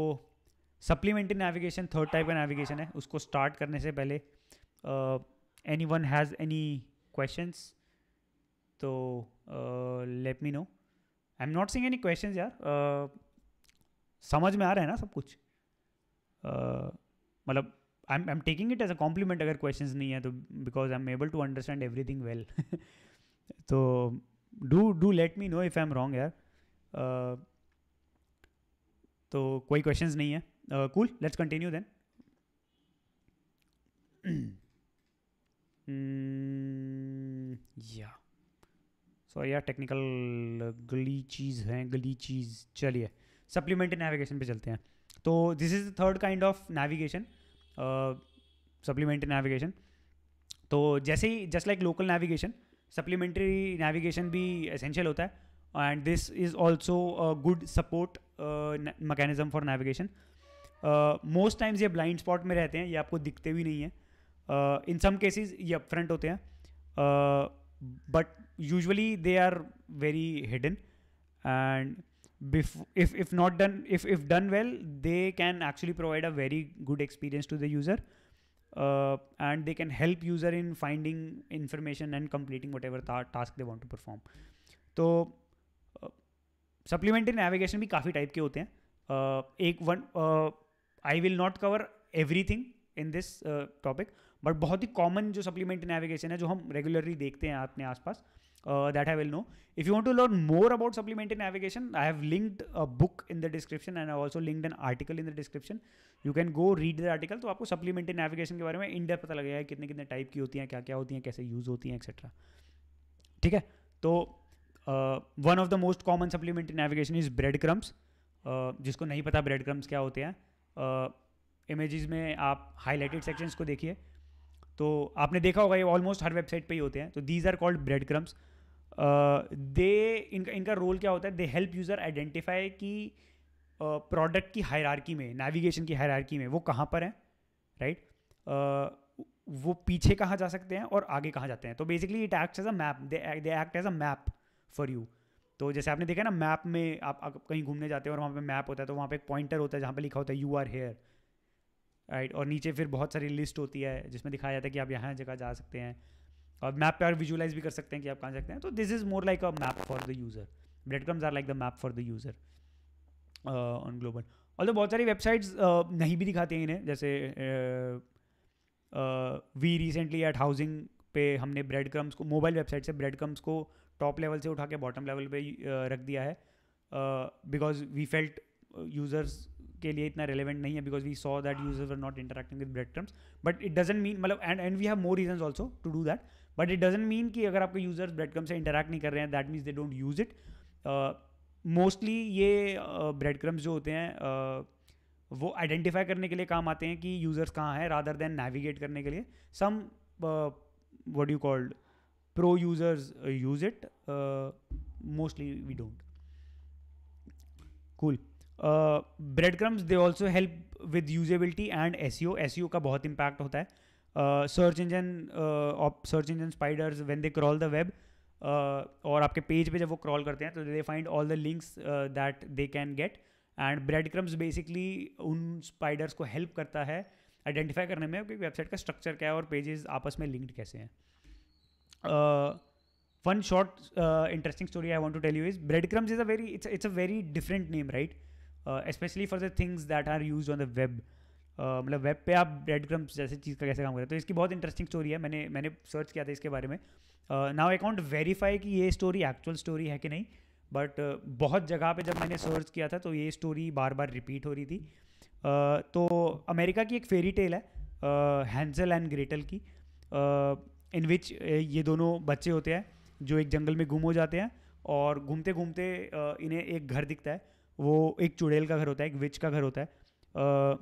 सप्लीमेंट्री नेविगेशन थर्ड टाइप का नेविगेशन है उसको स्टार्ट करने से पहले anyone has any questions तो let me know I am not seeing any question यार uh, समझ में आ रहा है ना सब कुछ uh, मतलब I am taking it as a compliment अगर क्वेश्चन नहीं है तो because I am able to understand everything well तो do do let me know if I am wrong यार तो कोई क्वेश्चन नहीं है cool let's continue then yeah sorry यार टेक्निकल गली चीज़ हैं गली चीज़ चलिए सप्लीमेंट्री नेविगेशन पे चलते हैं तो this is third kind of navigation supplementary navigation तो जैसे ही just like local navigation supplementary navigation भी असेंशियल होता है and this is also good support mechanism for navigation most times ये ब्लाइंड स्पॉट में रहते हैं ये आपको दिखते भी नहीं हैं इन सम केसेस ये अप फ्रंट होते हैं but usually they are very hidden and if if not done if if done well they can actually provide a very good experience to the user uh, and they can help user in finding information and completing whatever ta- task they want to perform तो supplementary uh, navigation भी काफ़ी type के होते हैं uh, एक one I will not cover everything in this topic but बहुत ही common जो सप्लीमेंट्री नेविगेशन है जो हम रेगुलरली देखते हैं अपने आसपास uh, that I will know. If you want to learn more about supplementary navigation, I have linked a book in the description and I also linked an article in the description. You can go read the article तो आपको supplementary navigation के बारे में in depth पता लगेगा कितने कितने type की होती हैं क्या क्या होती हैं कैसे यूज़ होती हैं एक्सेट्रा ठीक है तो one of the most common supplementary navigation is breadcrumbs जिसको नहीं पता ब्रेड क्रम्स क्या होते हैं इमेजेस uh, में आप हाईलाइटेड सेक्शंस को देखिए तो आपने देखा होगा ये ऑलमोस्ट हर वेबसाइट पे ही होते हैं तो these are called breadcrumbs they इनका इनका रोल क्या होता है दे हेल्प यूज़र आइडेंटिफाई कि प्रोडक्ट की हायरार्की में नेविगेशन की हायरार्की में वो कहाँ पर है राइट right? uh, वो पीछे कहाँ जा सकते हैं और आगे कहाँ जाते हैं तो basically it act as a map they act as a map for you तो जैसे आपने देखा ना मैप में आप, आप कहीं घूमने जाते हैं और वहाँ पे मैप होता है तो वहाँ पे एक पॉइंटर होता है जहाँ पे लिखा होता है यू आर हेयर राइट और नीचे फिर बहुत सारी लिस्ट होती है जिसमें दिखाया जाता है कि आप यहाँ जगह जा सकते हैं और मैप पे आप विजुलाइज भी कर सकते हैं कि आप कहाँ सकते हैं तो this is more like a map for the user breadcrumbs are like the map for the user on global और तो बहुत सारी वेबसाइट्स uh, नहीं भी दिखाते हैं इन्हें जैसे वी रिसेंटली एट हाउसिंग पे हमने ब्रेड क्रम्स को मोबाइल वेबसाइट से ब्रेड क्रम्स को टॉप लेवल से उठा के बॉटम लेवल पे uh, रख दिया है बिकॉज वी फेल्ट यूज़र्स के लिए इतना रेलिवेंट नहीं है because we saw that users are not interacting with breadcrumbs but it doesn't mean मतलब and and we have more reason also to do that but it doesn't mean कि अगर आपके users ब्रेडक्रम से interact नहीं कर रहे हैं that means they don't use it mostly ये ब्रेड uh, क्रम्स जो होते हैं uh, वो आइडेंटिफाई करने के लिए काम आते हैं कि यूजर्स कहाँ हैं रादर देन नेविगेट करने के लिए some what you called pro users use it mostly we don't cool breadcrumbs they also help with usability and S का बहुत इम्पैक्ट होता है search engine search engine spiders when they crawl the web और आपके page पे जब वो crawl करते हैं तो they find all the links that they can get and breadcrumbs basically उन स्पाइडर्स को हेल्प करता है आइडेंटिफाई करने में कि वेबसाइट का स्ट्रक्चर क्या है और पेजेस आपस में लिंक्ड कैसे हैं one short interesting story I want to tell you is breadcrumbs is a very it's it's a very different name right specially for the things that are use on the web मतलब web पे आप bread crumbs जैसे चीज़ का कैसे काम करें तो इसकी बहुत इंटरेस्टिंग स्टोरी है मैंने मैंने सर्च किया था इसके बारे में नाउ आई कॉन्ट वेरीफाई कि ये स्टोरी एक्चुअल स्टोरी है कि नहीं बट बहुत जगह पे जब मैंने सर्च किया था तो ये स्टोरी बार बार रिपीट हो रही थी तो अमेरिका की एक फेरी टेल है हैंजल एंड ग्रेटल की इन विच ये दोनों बच्चे होते हैं जो एक जंगल में गुम हो जाते हैं और घूमते घूमते इन्हें एक घर दिखता है वो एक चुड़ैल का घर होता है एक विच का घर होता है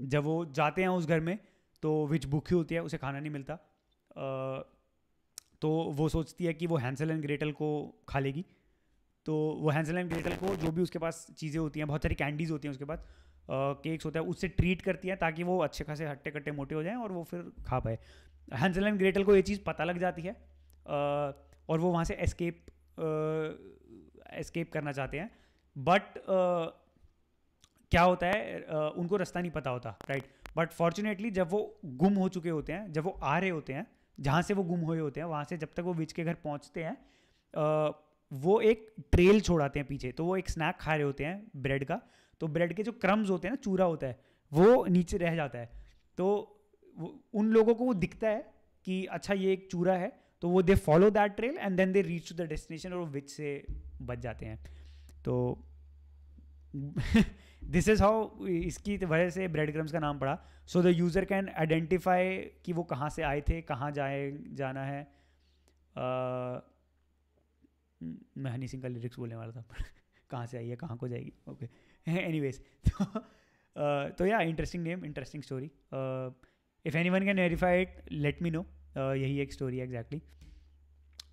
जब वो जाते हैं उस घर में तो विच भूखी होती है उसे खाना नहीं मिलता तो वो सोचती है कि वो हैंसल एंड ग्रेटल को खा लेगी तो वो हैंसल एंड ग्रेटल को जो भी उसके पास चीज़ें होती हैं बहुत सारी कैंडीज़ होती हैं उसके पास केक्स होता है उससे ट्रीट करती है ताकि वो अच्छे खासे हट्टे कट्टे मोटे हो जाएं और वो फिर खा पाए हैंसल एंड ग्रेटल को ये चीज़ पता लग जाती है और वो वहाँ से एस्केप एस्केप करना चाहते हैं बट क्या होता है उनको रास्ता नहीं पता होता राइट बट फॉर्चुनेटली जब वो गुम हो चुके होते हैं जब वो आ रहे होते हैं जहाँ से वो गुम हुए होते हैं वहाँ से जब तक वो विच के घर पहुँचते हैं वो एक ट्रेल छोड़ाते हैं पीछे तो वो एक स्नैक खा रहे होते हैं ब्रेड का तो ब्रेड के जो क्रम्स होते हैं ना चूरा होता है वो नीचे रह जाता है तो उन लोगों को वो दिखता है कि अच्छा ये एक चूरा है तो वो they follow that trail and then they reach to the destination और विच से बच जाते हैं तो दिस इज़ हाउ इसकी वजह से ब्रेड क्रम्स का नाम पड़ा so the user can identify कि वो कहाँ से आए थे कहाँ जाए जाना है मैं हनी सिंह का लिरिक्स बोलने वाला था कहाँ से आई है कहाँ को जाएगी ओके एनी वेज तो या interesting name interesting story if anyone can verify it let me know यही एक स्टोरी है एग्जैक्टली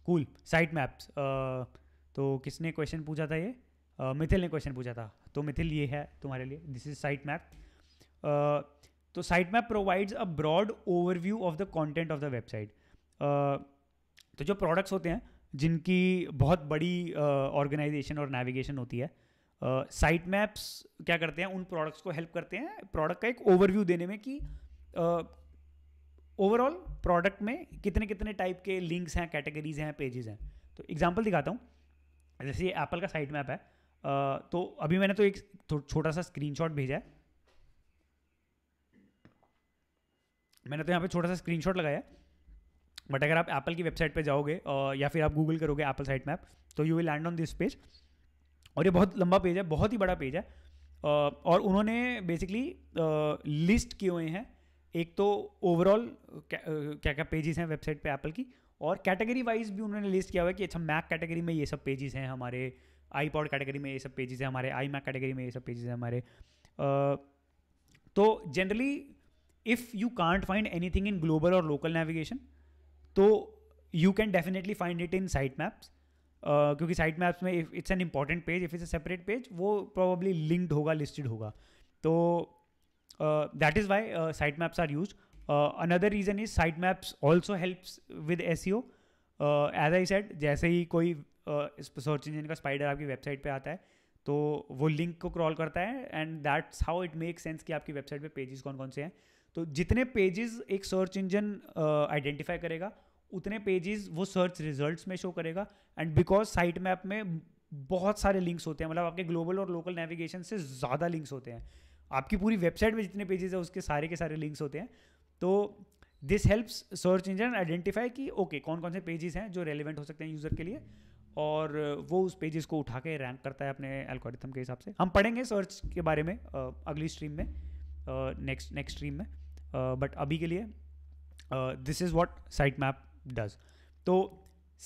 कूल साइट मैप्स तो किसने क्वेश्चन पूछा था ये uh, मिथिल ने क्वेश्चन पूछा था तो मिथिल ये है तुम्हारे लिए दिस इज साइट मैप तो site map provides a broad overview of the content of the website तो जो प्रोडक्ट्स होते हैं जिनकी बहुत बड़ी ऑर्गेनाइजेशन uh, और नेविगेशन होती है साइट uh, मैप्स क्या करते हैं उन प्रोडक्ट्स को हेल्प करते हैं प्रोडक्ट का एक ओवरव्यू देने में कि ओवरऑल uh, प्रोडक्ट में कितने कितने टाइप के लिंक्स हैं कैटेगरीज हैं पेजेस हैं तो एग्जांपल दिखाता हूँ जैसे ये एप्पल का साइट मैप है तो अभी मैंने तो एक छोटा सा स्क्रीनशॉट भेजा है मैंने तो यहाँ पे छोटा सा स्क्रीनशॉट लगाया बट अगर आप एप्पल की वेबसाइट पे जाओगे या फिर आप गूगल करोगे एप्पल साइट मैप तो you will land on this page और ये बहुत लंबा पेज है बहुत ही बड़ा पेज है और उन्होंने बेसिकली लिस्ट किए हुए हैं एक तो ओवरऑल क्या क्या पेजेस हैं वेबसाइट पे एप्पल की और कैटेगरी वाइज भी उन्होंने लिस्ट किया हुआ है कि अच्छा मैक कैटेगरी में ये सब पेजेस हैं हमारे आई पॉड कैटेगरी में ये सब पेजेस हैं हमारे आई मैक कैटेगरी में ये सब पेजेस हैं हमारे तो generally if you can't find anything in global और लोकल नेविगेशन तो you can definitely find it in site maps क्योंकि साइट मैप्स में if it's an important page if it's a separate page वो probably linked होगा listed होगा तो that is why site maps are use another reason is site maps also helps with S E O as I said जैसे ही कोई search engine का spider आपकी website पे आता है तो वो लिंक को क्रॉल करता है and that's how it make sense कि आपकी वेबसाइट पे पेजेस कौन कौन से हैं तो जितने पेजेस एक सर्च इंजन आइडेंटिफाई करेगा उतने पेजेस वो सर्च रिजल्ट्स में शो करेगा एंड बिकॉज साइट मैप में बहुत सारे लिंक्स होते हैं मतलब आपके ग्लोबल और लोकल नेविगेशन से ज़्यादा लिंक्स होते हैं आपकी पूरी वेबसाइट में जितने पेजेस हैं उसके सारे के सारे लिंक्स होते हैं तो this helps search engine identify कि ओके okay, कौन कौन से पेजेस हैं जो रेलिवेंट हो सकते हैं यूज़र के लिए और वो उस पेजेस को उठा के रैंक करता है अपने एल्गोरिथम के हिसाब से हम पढ़ेंगे सर्च के बारे में अगली स्ट्रीम में नेक्स्ट नेक्स्ट स्ट्रीम में बट अभी के लिए this is what site map does तो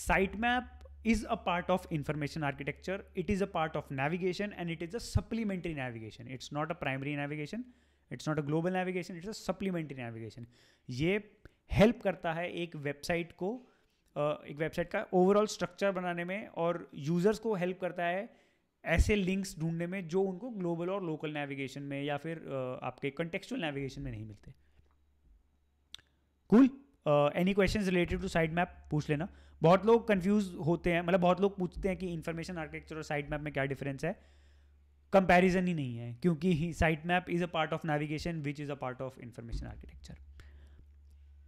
site map is a part of information architecture it is a part of navigation and it is a supplementary navigation it's not a primary navigation it's not a global navigation it's a supplementary navigation ये help करता है एक website को एक website का overall structure बनाने में और यूज़र्स को हेल्प करता है ऐसे लिंक्स ढूंढने में जो उनको ग्लोबल और लोकल नेविगेशन में या फिर आपके कंटेक्चुअल नेविगेशन में नहीं मिलते cool any question related to site map पूछ लेना बहुत लोग कंफ्यूज होते हैं मतलब बहुत लोग पूछते हैं कि इन्फॉर्मेशन आर्किटेक्चर और साइड मैप में क्या डिफरेंस है कंपैरिजन ही नहीं है क्योंकि site map is a part of navigation which is a part of information architecture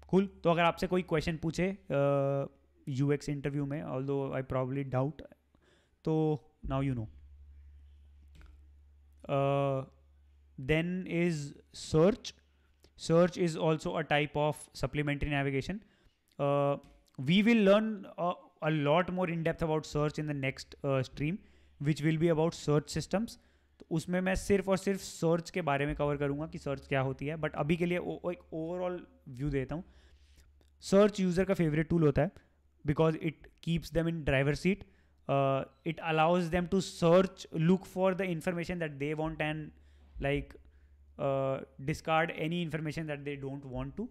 cool तो अगर आपसे कोई क्वेश्चन पूछे यू इंटरव्यू में although I probably doubt तो now you know then is search search is also a type of supplementary navigation we will learn a lot more in depth about search in the next stream which will be about search systems तो उसमें मैं सिर्फ और सिर्फ search के बारे में cover करूंगा कि सर्च क्या होती है बट अभी के लिए एक ओवरऑल व्यू देता हूँ सर्च यूज़र का फेवरेट टूल होता है because it keeps them in driver seat uh, it allows them to search look for the information that they want and like uh, discard any information that they don't want to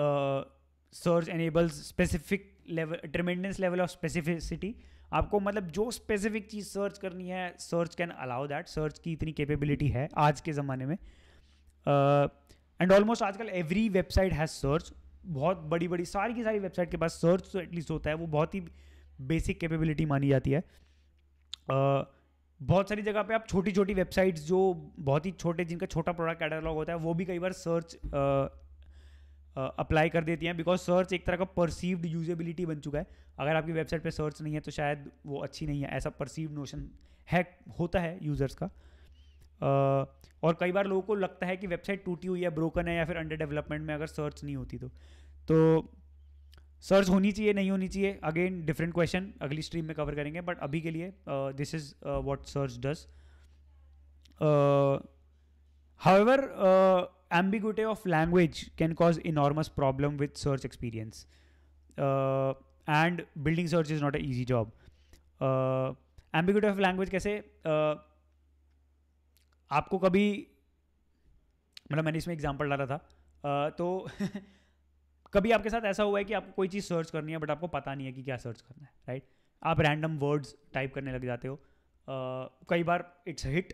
uh, search enables specific level tremendous level of specificity आपको मतलब जो specific चीज़ search करनी है search can allow that search की इतनी capability है आज के ज़माने में एंड ऑलमोस्ट आजकल एवरी वेबसाइट हैज़ सर्च बहुत बड़ी बड़ी सारी की सारी वेबसाइट के पास सर्च तो एटलीस्ट होता है वो बहुत ही बेसिक कैपेबिलिटी मानी जाती है बहुत सारी जगह पे आप छोटी छोटी वेबसाइट्स जो बहुत ही छोटे जिनका छोटा प्रोडक्ट कैटलॉग होता है वो भी कई बार सर्च अप्लाई कर देती हैं बिकॉज सर्च एक तरह का परसीव्ड यूजेबिलिटी बन चुका है अगर आपकी वेबसाइट पे सर्च नहीं है तो शायद वो अच्छी नहीं है ऐसा परसीव्ड नोशन हैक होता है यूज़र्स का और कई बार लोगों को लगता है कि वेबसाइट टूटी हुई है ब्रोकन है या फिर अंडर डेवलपमेंट में अगर सर्च नहीं होती तो तो सर्च होनी चाहिए नहीं होनी चाहिए अगेन डिफरेंट क्वेश्चन अगली स्ट्रीम में कवर करेंगे बट अभी के लिए this is what search does however ambiguity of language can cause enormous problem with search experience uh, and building search is not an easy job uh, ambiguity of कैसे uh, आपको कभी मतलब मैंने इसमें एग्जाम्पल डाला था तो कभी आपके साथ ऐसा हुआ है कि आपको कोई चीज़ सर्च करनी है बट आपको पता नहीं है कि क्या सर्च करना है राइट आप रैंडम वर्ड्स टाइप करने लग जाते हो कई बार इट्स हिट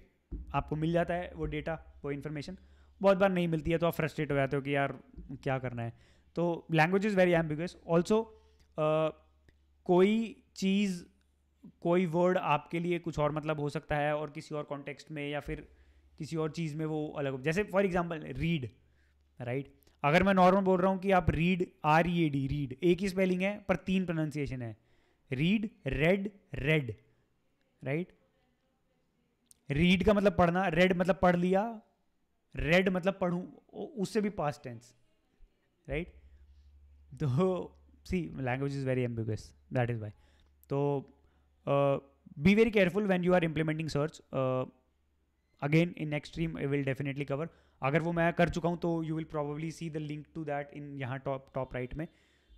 आपको मिल जाता है वो डेटा वो इन्फॉर्मेशन बहुत बार नहीं मिलती है तो आप फ्रस्ट्रेट हो जाते हो कि यार क्या करना है तो language is very ambiguous also कोई चीज़ कोई वर्ड आपके लिए कुछ और मतलब हो सकता है और किसी और कॉन्टेक्स्ट में या फिर किसी और चीज़ में वो अलग हो जैसे फॉर एग्जाम्पल रीड राइट अगर मैं नॉर्मल बोल रहा हूँ कि आप read R E A D read एक ही स्पेलिंग है पर तीन प्रोनाउंसिएशन है read red red right read का मतलब पढ़ना रेड मतलब पढ़ लिया रेड मतलब पढ़ू उससे भी पास्ट टेंस राइट तो see language is very ambiguous that is why तो be very careful when you are implementing search again in next stream I will definitely cover अगर वो मैं कर चुका हूँ तो you will probably see the link to that in यहाँ top top right में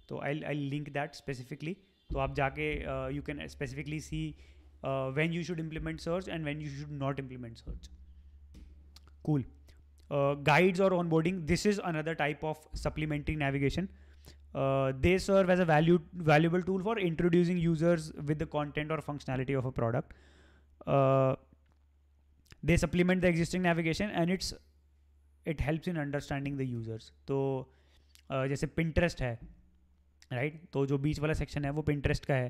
तो I I link that specifically तो आप जाके you can specifically see when you should implement search and van you should not implement search cool guides और onboarding this is another type of supplementary navigation they serve as a value valuable tool for introducing users with the content और functionality of a product they supplement the existing navigation and it's it helps in understanding the users तो जैसे Pinterest है right right? तो जो बीच वाला section है वो Pinterest का है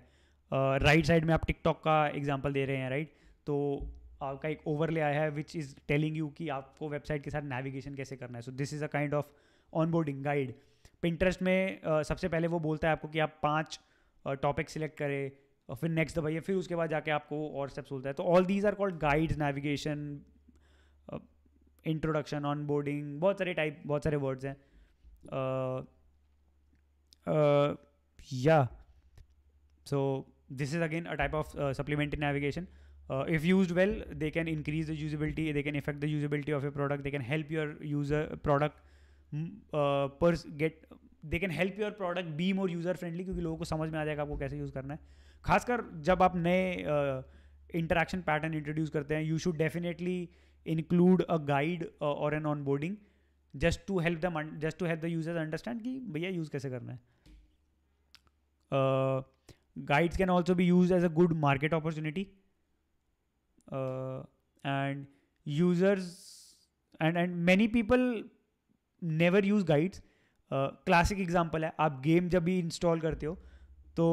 राइट uh, साइड right में आप टिकटॉक का एग्जाम्पल दे रहे हैं राइट right? तो आपका एक ओवरले आया है विच इज़ टेलिंग यू कि आपको वेबसाइट के साथ नेविगेशन कैसे करना है so this is a kind of onboarding guide Pinterest में uh, सबसे पहले वो बोलता है आपको कि आप पाँच टॉपिक सिलेक्ट करें और फिर नेक्स्ट दबाइए फिर उसके बाद जाके आपको और स्टेप्स होता है तो all these are called guides navigation introduction onboarding बहुत सारे टाइप बहुत सारे वर्ड्स हैं या so this is again a type of supplementary navigation if use well they can increase the usability they can affect the usability of a product they can help your user product purse get they can help your product be more user friendly क्योंकि लोगों को समझ में आ जाएगा आपको कैसे use करना है खासकर जब आप नए इंटरेक्शन पैटर्न इंट्रोड्यूस करते हैं you should definitely include a guide और an onboarding just to help them just to help the users understand कि भैया यूज़ कैसे करना है guides can also be use as a good market opportunity and users and and many people never use guides classic example है आप game जब भी install करते हो तो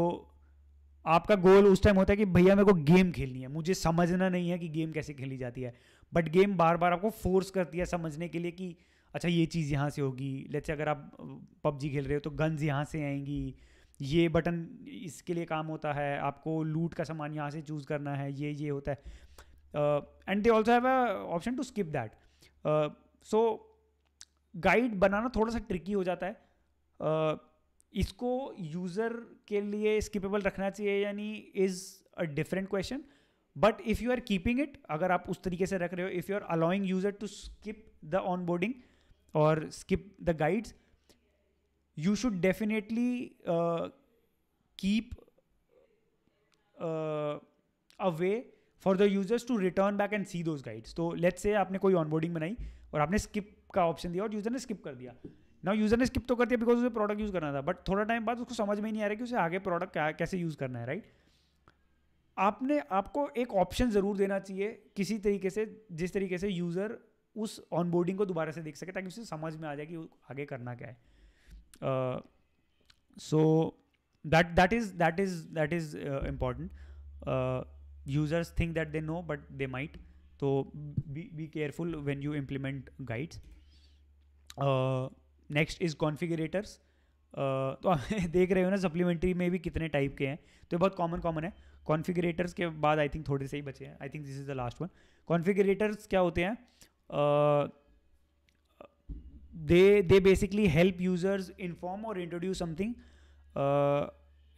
आपका गोल उस टाइम होता है कि भैया मेरे को गेम खेलनी है मुझे समझना नहीं है कि गेम कैसे खेली जाती है बट गेम बार बार आपको फोर्स करती है समझने के लिए कि अच्छा ये चीज़ यहाँ से होगी लेट्स अगर आप पबजी खेल रहे हो तो गन्स यहाँ से आएंगी ये बटन इसके लिए काम होता है आपको लूट का सामान यहाँ से चूज़ करना है ये ये होता है and they also have option to skip that so guide बनाना थोड़ा सा ट्रिकी हो जाता है uh, इसको यूज़र के लिए स्किपेबल रखना चाहिए यानी is a different question but if you are keeping it अगर आप उस तरीके से रख रहे हो if you are allowing user to skip the onboarding और skip the guides you should definitely keep a way for the users to return back and see those guides तो लेट्स से आपने कोई onboarding बनाई और आपने skip का option दिया और यूजर ने स्किप कर दिया ना यूज़र ने स्किप तो कर दिया बिकॉज उसे प्रोडक्ट यूज़ करना था बट थोड़ा टाइम बाद उसको समझ में नहीं आ रहा कि उसे आगे प्रोडक्ट क्या कैसे यूज़ करना है राइट आपने आपको एक ऑप्शन ज़रूर देना चाहिए किसी तरीके से जिस तरीके से यूज़र उस ऑनबोर्डिंग को दोबारा से देख सके ताकि उसे समझ में आ जाए कि आगे करना क्या है so that that is that is that is important users think that they know but they might तो be be careful when you implement guides next is configurators तो आप देख रहे हो ना सप्लीमेंट्री में भी कितने टाइप के हैं तो ये बहुत कॉमन कॉमन है कॉन्फिगरेटर्स के बाद आई थिंक थोड़े से ही बचे हैं I think this is the last one configurators क्या होते हैं they they basically help users inform और introduce something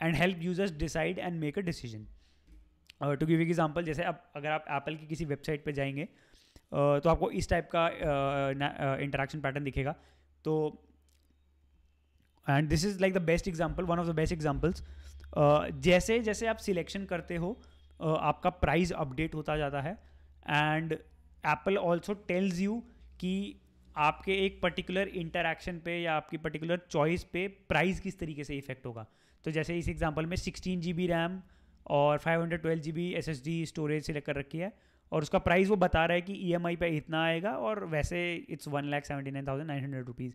and help users decide and make a decision to give example जैसे अब अगर आप एप्पल की किसी वेबसाइट पर जाएंगे uh, तो आपको इस टाइप का इंटरेक्शन uh, पैटर्न uh, दिखेगा तो and this is like the best example one of the best examples जैसे जैसे आप सिलेक्शन करते हो uh, आपका प्राइस अपडेट होता जाता है and Apple also tells you कि आपके एक पर्टिकुलर इंटरेक्शन पे या आपकी पर्टिकुलर चॉइस पे प्राइस किस तरीके से इफेक्ट होगा तो जैसे इस एग्जाम्पल में सिक्सटीन जी बी रैम और five hundred twelve G B S S D storage से लेकर रखी है और उसका प्राइस वो बता रहा है कि ई एम आई पर इतना आएगा और वैसे it's one lakh seventy nine thousand nine hundred rupees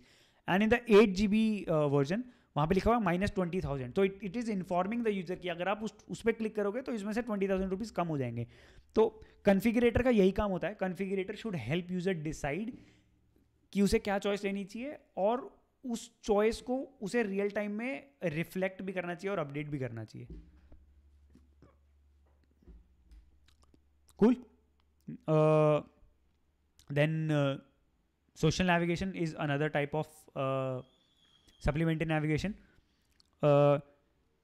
and in the eight G B version वहाँ पे लिखा हुआ है माइनस ट्वेंटी थाउजेंड तो it it is informing the user कि अगर आप उस उस पर क्लिक करोगे तो इसमें से ट्वेंटी थाउजेंड रुपीज़ कम हो जाएंगे तो कन्फिगरेटर का यही काम होता है configurator should help user decide कि उसे क्या चॉइस लेनी चाहिए और उस चॉइस को उसे रियल टाइम में रिफ्लेक्ट भी करना चाहिए और अपडेट भी करना चाहिए कुल cool? then social navigation is another type of supplementary navigation.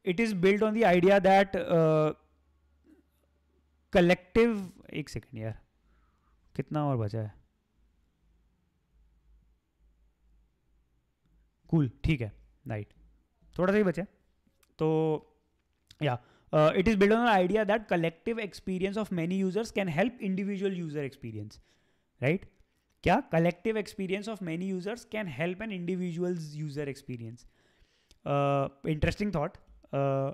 it is built on the idea that collective एक सेकेंड यार कितना और बचा है कूल cool, ठीक है राइट थोड़ा सा ही बचा तो या Uh, it is built on the idea that collective experience of many users can help individual user experience, right? क्या collective experience of many users can help an individual's user experience? Uh, interesting thought. Uh,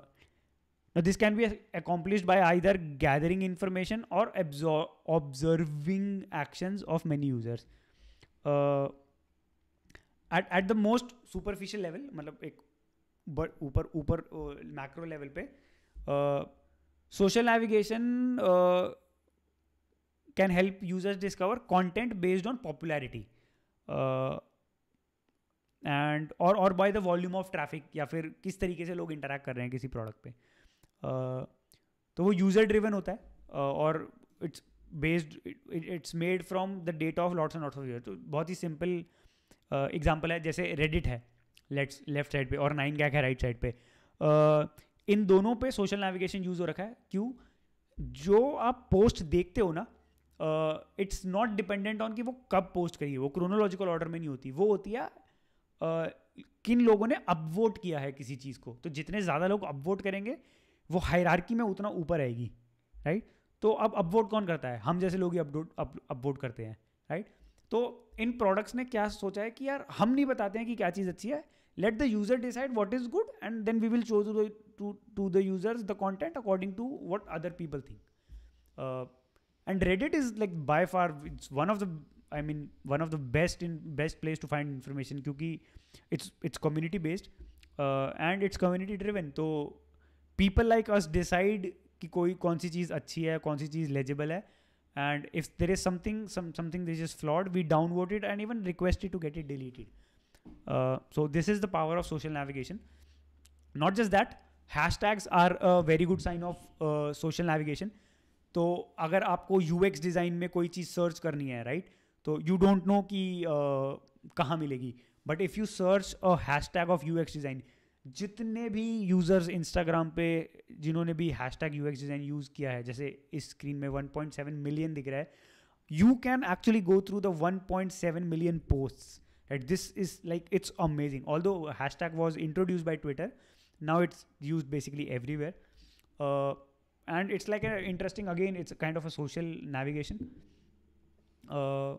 now this can be accomplished by either gathering information or absor- observing actions of many users. Uh, at at the most superficial level, मतलब एक ऊपर ऊपर macro level पे social navigation can help users discover content based on popularity and और और by the volume of traffic या फिर किस तरीके से लोग इंटरेक्ट कर रहे हैं किसी प्रोडक्ट पे uh, तो वो यूज़र ड्रिवन होता है uh, और it's based it's made from the data of lots and lots of user तो बहुत ही सिंपल एग्जाम्पल uh, है जैसे रेडिट है लेट्स लेफ्ट साइड पे और नाइन गैक है राइट साइड पे uh, इन दोनों पे सोशल नेविगेशन यूज़ हो रखा है क्यों जो आप पोस्ट देखते हो ना इट्स नॉट डिपेंडेंट ऑन कि वो कब पोस्ट करी है वो क्रोनोलॉजिकल ऑर्डर में नहीं होती वो होती है uh, किन लोगों ने अपवोट किया है किसी चीज़ को तो जितने ज़्यादा लोग अपवोट करेंगे वो हायरार्की में उतना ऊपर आएगी राइट तो अब अपवोट कौन करता है हम जैसे लोग ही अपडोट अपवोट करते हैं राइट तो इन प्रोडक्ट्स ने क्या सोचा है कि यार हम नहीं बताते हैं कि क्या चीज़ अच्छी है let the user decide what is good and then we will show to the, to, to the users the content according to what other people think uh, and reddit is like by far it's one of the i mean one of the best in best place to find information because it's it's community based uh, and it's community driven so people like us decide कि कोई कौन सी चीज़ अच्छी है कौन सी चीज़ लेजेबल है and if there is something some something is flawed we downvote it and even request it to get it deleted Uh, so this is the power of social navigation. Not just that, hashtags are a very good sign of uh, social navigation. तो अगर आपको you X design में कोई चीज़ search करनी है right तो you don't know कि uh, कहाँ मिलेगी but if you search a hashtag of U X design जितने भी यूज़र्स इंस्टाग्राम पे जिन्होंने भी hashtag U X design use किया है जैसे इस स्क्रीन में 1.7 मिलियन दिख रहा है you can actually go through the 1.7 million posts This is like it's amazing. Although hashtag was introduced by Twitter, now it's used basically everywhere. Uh, and it's like an interesting again. It's a kind of a social navigation. Uh,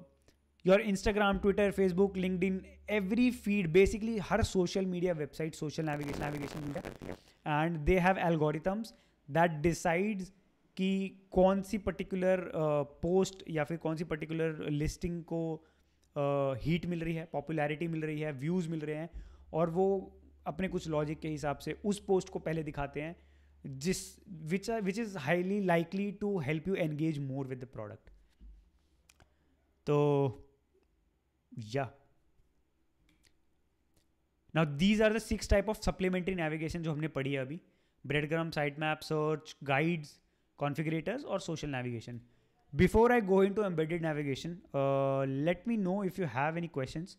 your Instagram, Twitter, Facebook, LinkedIn, every feed, basically her social media website, social navigation, navigation media, and they have algorithms that decides कि कौन सी particular post या फिर कौन सी particular listing को heat मिल रही है पॉपुलैरिटी मिल रही है व्यूज़ मिल रहे हैं और वो अपने कुछ लॉजिक के हिसाब से उस पोस्ट को पहले दिखाते हैं जिस which which is highly likely to help you engage more with the product तो या now these are the six type of supplementary navigation जो हमने पढ़ी है अभी breadcrumb site map search guides configurators और social navigation before I go into embedded navigation let me know if you have any questions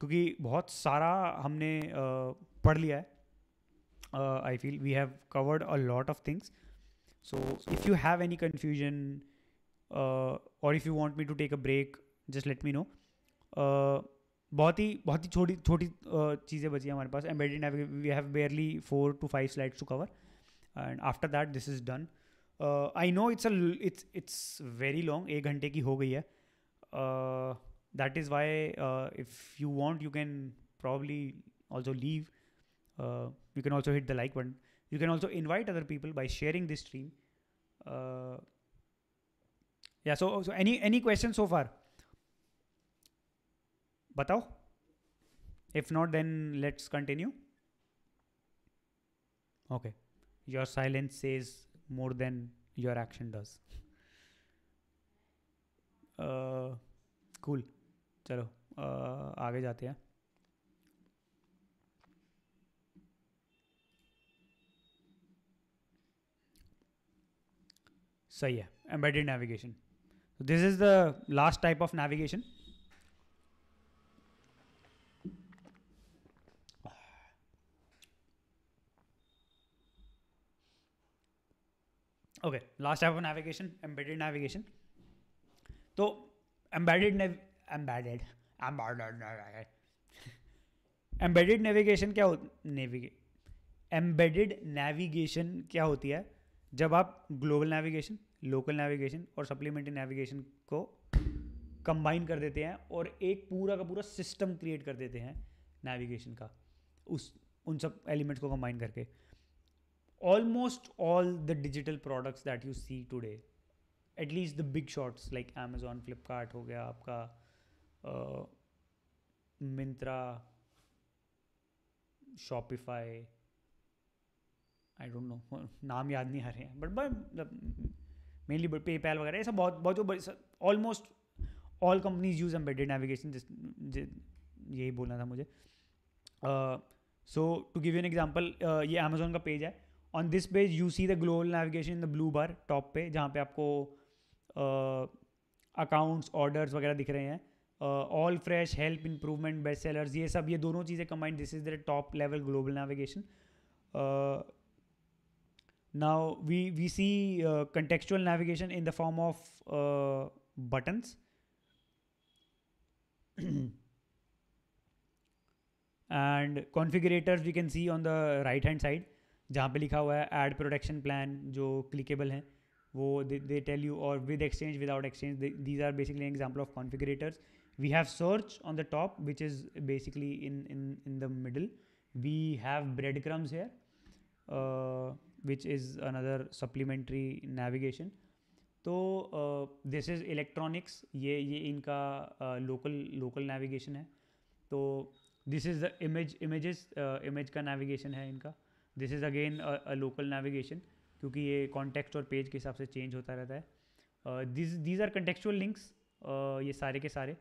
क्योंकि बहुत सारा हमने uh, पढ़ लिया है I feel we have covered a lot of things so if you have any confusion और if you want me to take a break just let me know बहुत ही बहुत ही छोटी छोटी uh, चीज़ें बची हैं हमारे पास embedded we have barely four to five slides to cover and after that this is done I know it's it's it's very long एक घंटे की हो गई है that is why if you want you can probably also leave you can also hit the like button you can also invite other people by sharing this stream या so so any any question so फार बताओ if not then let's continue okay your silence is more than your action does. Cool uh, चलो uh, आगे जाते हैं सही है embedded navigation this is the last type of navigation okay last type of navigation embedded navigation तो embedded embedded embedded embedded navigation क्या होविगे नेविगे embedded navigation क्या होती है जब आप ग्लोबल नेविगेशन लोकल नेविगेशन और सप्लीमेंट्री नेविगेशन को कंबाइन कर देते हैं और एक पूरा का पूरा सिस्टम क्रिएट कर देते हैं नेविगेशन का उस उन सब एलिमेंट्स को कंबाइन करके almost all the digital products that you see today at least the big shots like amazon flipkart ho gaya aapka uh, mintra shopify I don't know नाम याद नहीं आ रहे हैं बट मतलब मेनली पेपैल वगैरह ऐसा बहुत बहुत जो almost all companies use embedded navigation जिस यही बोलना था मुझे so to give you an example ये अमेजोन का पेज है on this page you see the global navigation in the blue bar top पे जहाँ पे आपको अकाउंट्स ऑर्डर्स वगैरह दिख रहे हैं all fresh help improvement best sellers ये सब ये दोनों चीज़ें combined this is the top level global navigation now we we see contextual navigation in the form of buttons and configurators and configurators we can see on the right hand side जहाँ पे लिखा हुआ है add protection plan जो clickable हैं वो they tell you और with exchange without exchange these are basically example of configurators we have search on the top which is basically in in in the middle we have breadcrumbs here which is another supplementary navigation तो this is electronics ये ये इनका local local navigation है तो this is the image images image का navigation है इनका this is again a local navigation क्योंकि ये कॉन्टेक्स्ट और पेज के हिसाब से चेंज होता रहता है this these are contextual links ये सारे के सारे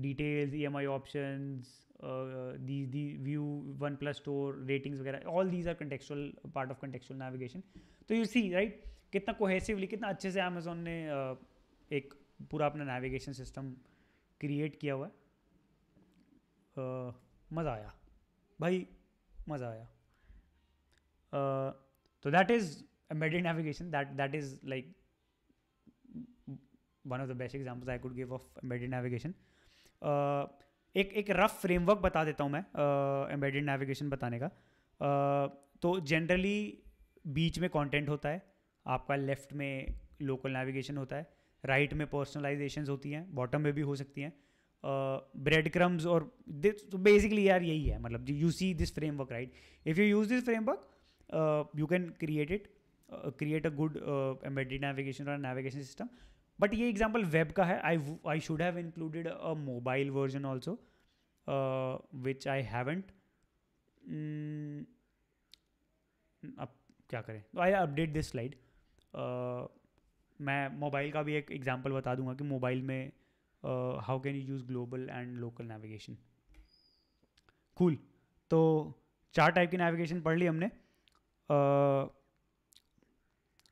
details E M I option these the view OnePlus store ratings वगैरह all these are contextual part of contextual navigation तो यू सी राइट कितना कोहेसिवली कितना अच्छे से अमेजोन ने uh, एक पूरा अपना नेविगेशन सिस्टम क्रिएट किया हुआ है uh, मज़ा आया भाई मज़ा आया तो that is is a that that is like one of the best the I could give of give of uh, एक एक रफ फ्रेमवर्क बता देता हूँ मैं एम्बेडेड uh, नेविगेशन बताने का uh, तो जनरली बीच में कंटेंट होता है आपका लेफ्ट में लोकल नेविगेशन होता है राइट right में पर्सनलाइजेशन होती हैं बॉटम में भी हो सकती हैं ब्रेड uh, क्रम्स और बेसिकली तो यार यही है मतलब you see this framework right if you use this framework you can create it create a good embedded navigation और नेविगेशन सिस्टम बट ये एग्जाम्पल वेब का है I I should have included a mobile version also which I haven't अब क्या करें तो I update this slide मैं mobile का भी एक एग्जाम्पल बता दूंगा कि मोबाइल में how can you use global and local navigation cool तो चार टाइप की नेविगेशन पढ़ ली हमने Uh,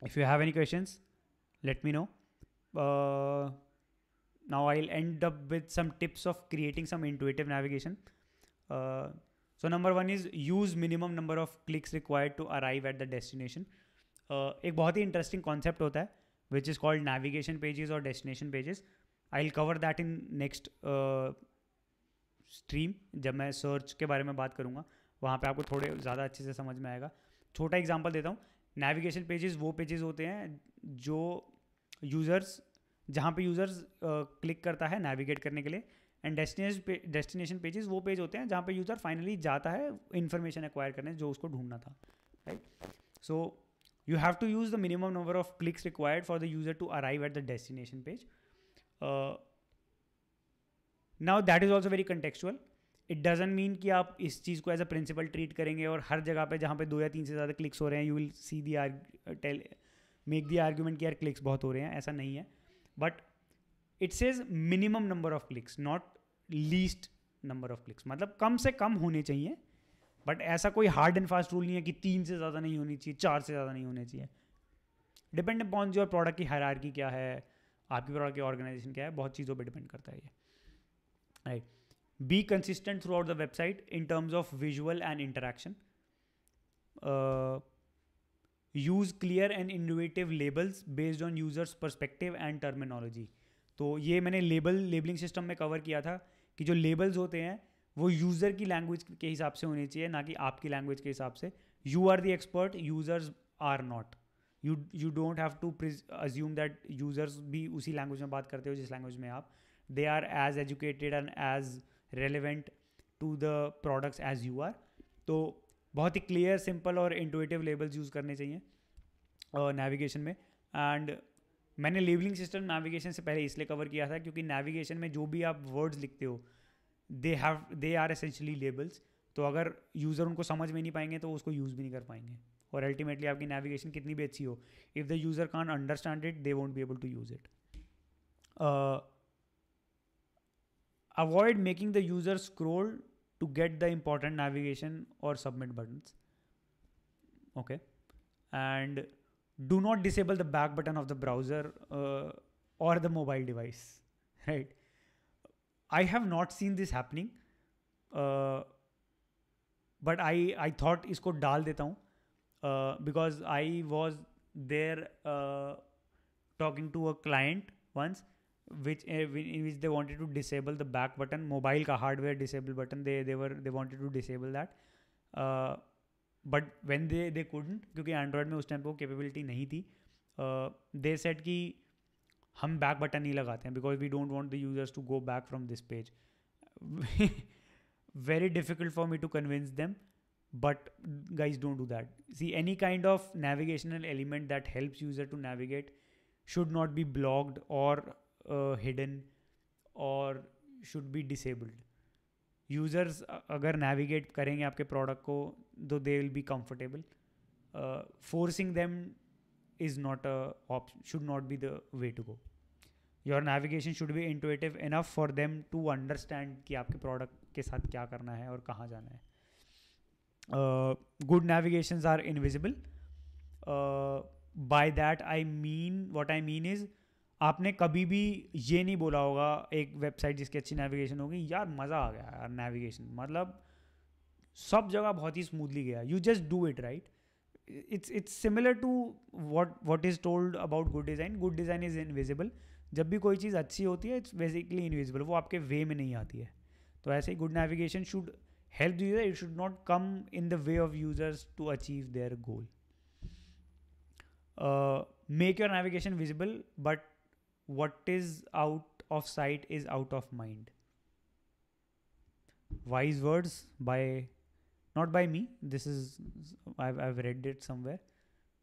if you have any questions, let me know. Uh, now I'll end up with some tips of creating some intuitive navigation. Uh, so number one is use minimum number of clicks required to arrive at the destination. Uh, एक बहुत ही interesting concept होता है which is called navigation pages और destination pages I will cover that in next stream जब मैं search के बारे में बात करूँगा वहाँ पे आपको थोड़े ज़्यादा अच्छे से समझ में आएगा छोटा एग्जाम्पल देता हूँ नेविगेशन पेजेस वो पेजेस होते हैं जो यूज़र्स जहाँ पे यूज़र्स क्लिक करता है नेविगेट करने के लिए एंड डेस्टिनेशन डेस्टिनेशन पेजेस वो पेज होते हैं जहाँ पे यूज़र फाइनली जाता है इन्फॉर्मेशन एक्वायर करने जो उसको ढूंढना था right so you have to use the minimum number of clicks required for the user to arrive at the destination page now that is also very contextual it doesn't mean कि आप इस चीज़ को as a principal treat करेंगे और हर जगह पे जहाँ पे दो या तीन से ज़्यादा क्लिक्स हो रहे हैं you will see they are tell make the argument कि यार क्लिक्स बहुत हो रहे हैं ऐसा नहीं है but it's is minimum number of clicks not least number of clicks मतलब कम से कम होने चाहिए बट ऐसा कोई हार्ड एंड फास्ट रूल नहीं है कि तीन से ज़्यादा नहीं होनी चाहिए चार से ज़्यादा नहीं होने चाहिए डिपेंड अपॉन योर प्रोडक्ट की हरारकी क्या है आपकी प्रोडक्ट की ऑर्गेनाइजेशन क्या है बहुत चीज़ों पर डिपेंड करता है ये right right. be consistent throughout the website in terms of visual and interaction uh, use clear and innovative labels based on users perspective and terminology तो ये मैंने लेबल लेबलिंग सिस्टम में कवर किया था कि जो लेबल्स होते हैं वो यूज़र की लैंग्वेज के हिसाब से होने चाहिए ना कि आपकी लैंग्वेज के हिसाब से you are the expert users are not you you don't have to assume that users भी उसी लैंग्वेज में बात करते हो जिस लैंग्वेज में आप they are as educated and as relevant to the products as you are तो बहुत ही क्लियर सिंपल और इंटोटिव लेबल्स यूज़ करने चाहिए नेविगेशन में एंड मैंने लेबलिंग सिस्टम नेविगेशन से पहले इसलिए कवर किया था क्योंकि नेविगेशन में जो भी आप वर्ड्स लिखते हो they have they are essentially labels तो अगर यूज़र उनको समझ में नहीं पाएंगे तो उसको यूज़ भी नहीं कर पाएंगे और अल्टीमेटली आपकी नेविगेशन कितनी भी अच्छी हो if the user can understand it they won't be able to use it Avoid making the user scroll to get the important navigation or submit buttons. Okay. And do not disable the back button of the browser uh, or the mobile device, right? I have not seen this happening. Uh, but I, I thought इसको डाल देता हूँ because I was there uh, talking to a client once which eh, in which they wanted to disable the back button mobile ka hardware disable button they they were they wanted to disable that uh, but when they they couldn't because android mein us time wo capability nahi thi uh, they said ki hum back button nahi lagate because we don't want the users to go back from this page very difficult for me to convince them but guys don't do that see any kind of navigational element that helps user to navigate should not be blocked or hidden और should be disabled users अगर navigate करेंगे आपके product को तो they will be comfortable forcing them is not a option should not be the way to go your navigation should be intuitive enough for them to understand कि आपके product के साथ क्या करना है और कहाँ जाना है good navigation are invisible by that I mean what I mean is आपने कभी भी ये नहीं बोला होगा एक वेबसाइट जिसकी अच्छी नेविगेशन होगी यार मज़ा आ गया यार नेविगेशन मतलब सब जगह बहुत ही स्मूथली गया you just do it right it's it's similar to what what is told about good design good design is invisible जब भी कोई चीज़ अच्छी होती है इट्स बेसिकली इनविजिबल वो आपके वे में नहीं आती है तो ऐसे ही good navigation should help user it should not come in the way of users to achieve their goal make your navigation visible but what is out of sight is out of mind. Wise words by not by me. This is I've I've read it somewhere.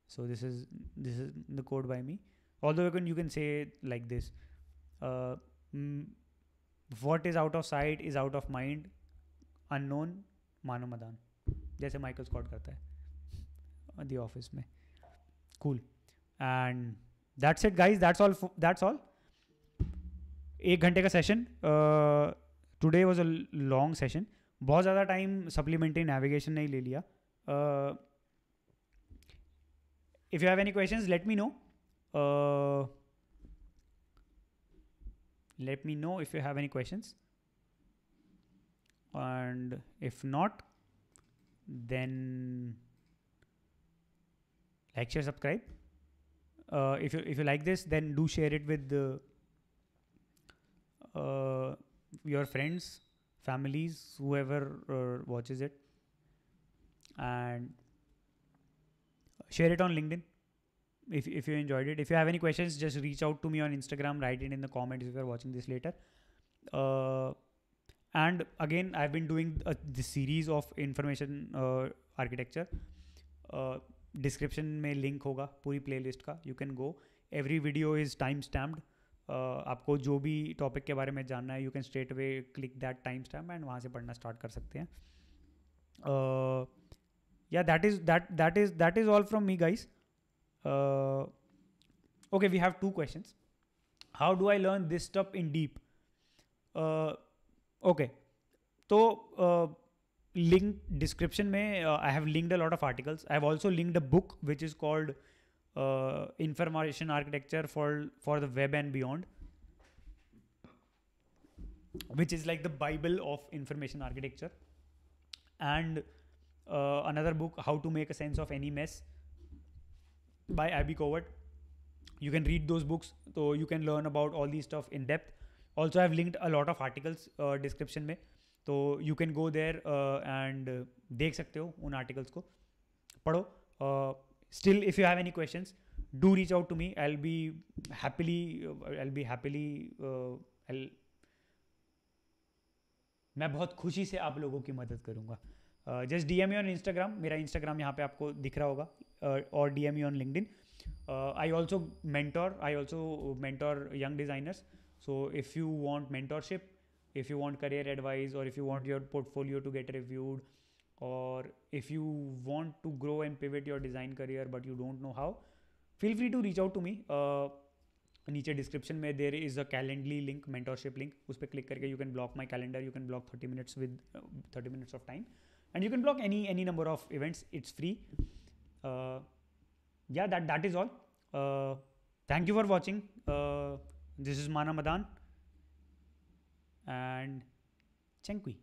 So this is this is the quote by me. Although you can you can say like this. Uh, hmm, what is out of sight is out of mind. Unknown मानो मदान जैसे Michael Scott करता है The Office में cool and that's it guys that's all that's all एक घंटे का session today was a long session बहुत ज़्यादा टाइम सप्लीमेंट्री नेविगेशन नहीं ले लिया if you have any question let me know let me know if you have any questions and if not then like share subscribe uh, if you if you like this, then do share it with uh, uh your friends, families, whoever uh, watches it, and share it on LinkedIn. If if you enjoyed it, if you have any questions, just reach out to me on Instagram. Write it in the comments if you're watching this later uh, and again i've been doing uh, this series of information uh, architecture uh, description में link होगा पूरी playlist का you can go every video is time stamped आपको जो भी topic के बारे में जानना है you can straightaway click that time stamp and वहाँ से पढ़ना स्टार्ट कर सकते हैं या that is that that is that is all from me guys okay we have two question how do I learn this stuff in deep okay तो uh, uh link description may uh, i have linked a lot of articles i have also linked a book which is called uh, information architecture for for the web and beyond which is like the bible of information architecture and uh, another book how to make a sense of any mess by abby covert you can read those books so you can learn about all these stuff in depth also i've linked a lot of articles uh, description may तो you can go there and देख सकते हो उन articles को पढ़ो still if you have any question do reach out to me I be happily I be happily मैं बहुत खुशी से आप लोगों की मदद करूँगा just D M on Instagram मेरा इंस्टाग्राम यहाँ पे आपको दिख रहा होगा uh, और D M on LinkedIn I also mentor I also mentor young designers so if you want mentorship if you want career advice or if you want your portfolio to get reviewed or if you want to grow and pivot your design career but you don't know how feel free to reach out to me uh niche description mein there is a calendly link mentorship link us pe click you can block my calendar you can block 30 minutes with uh, 30 minutes of time and you can block any any number of events it's free uh, yeah that that is all uh, thank you for watching this is mana madan and Chenqui.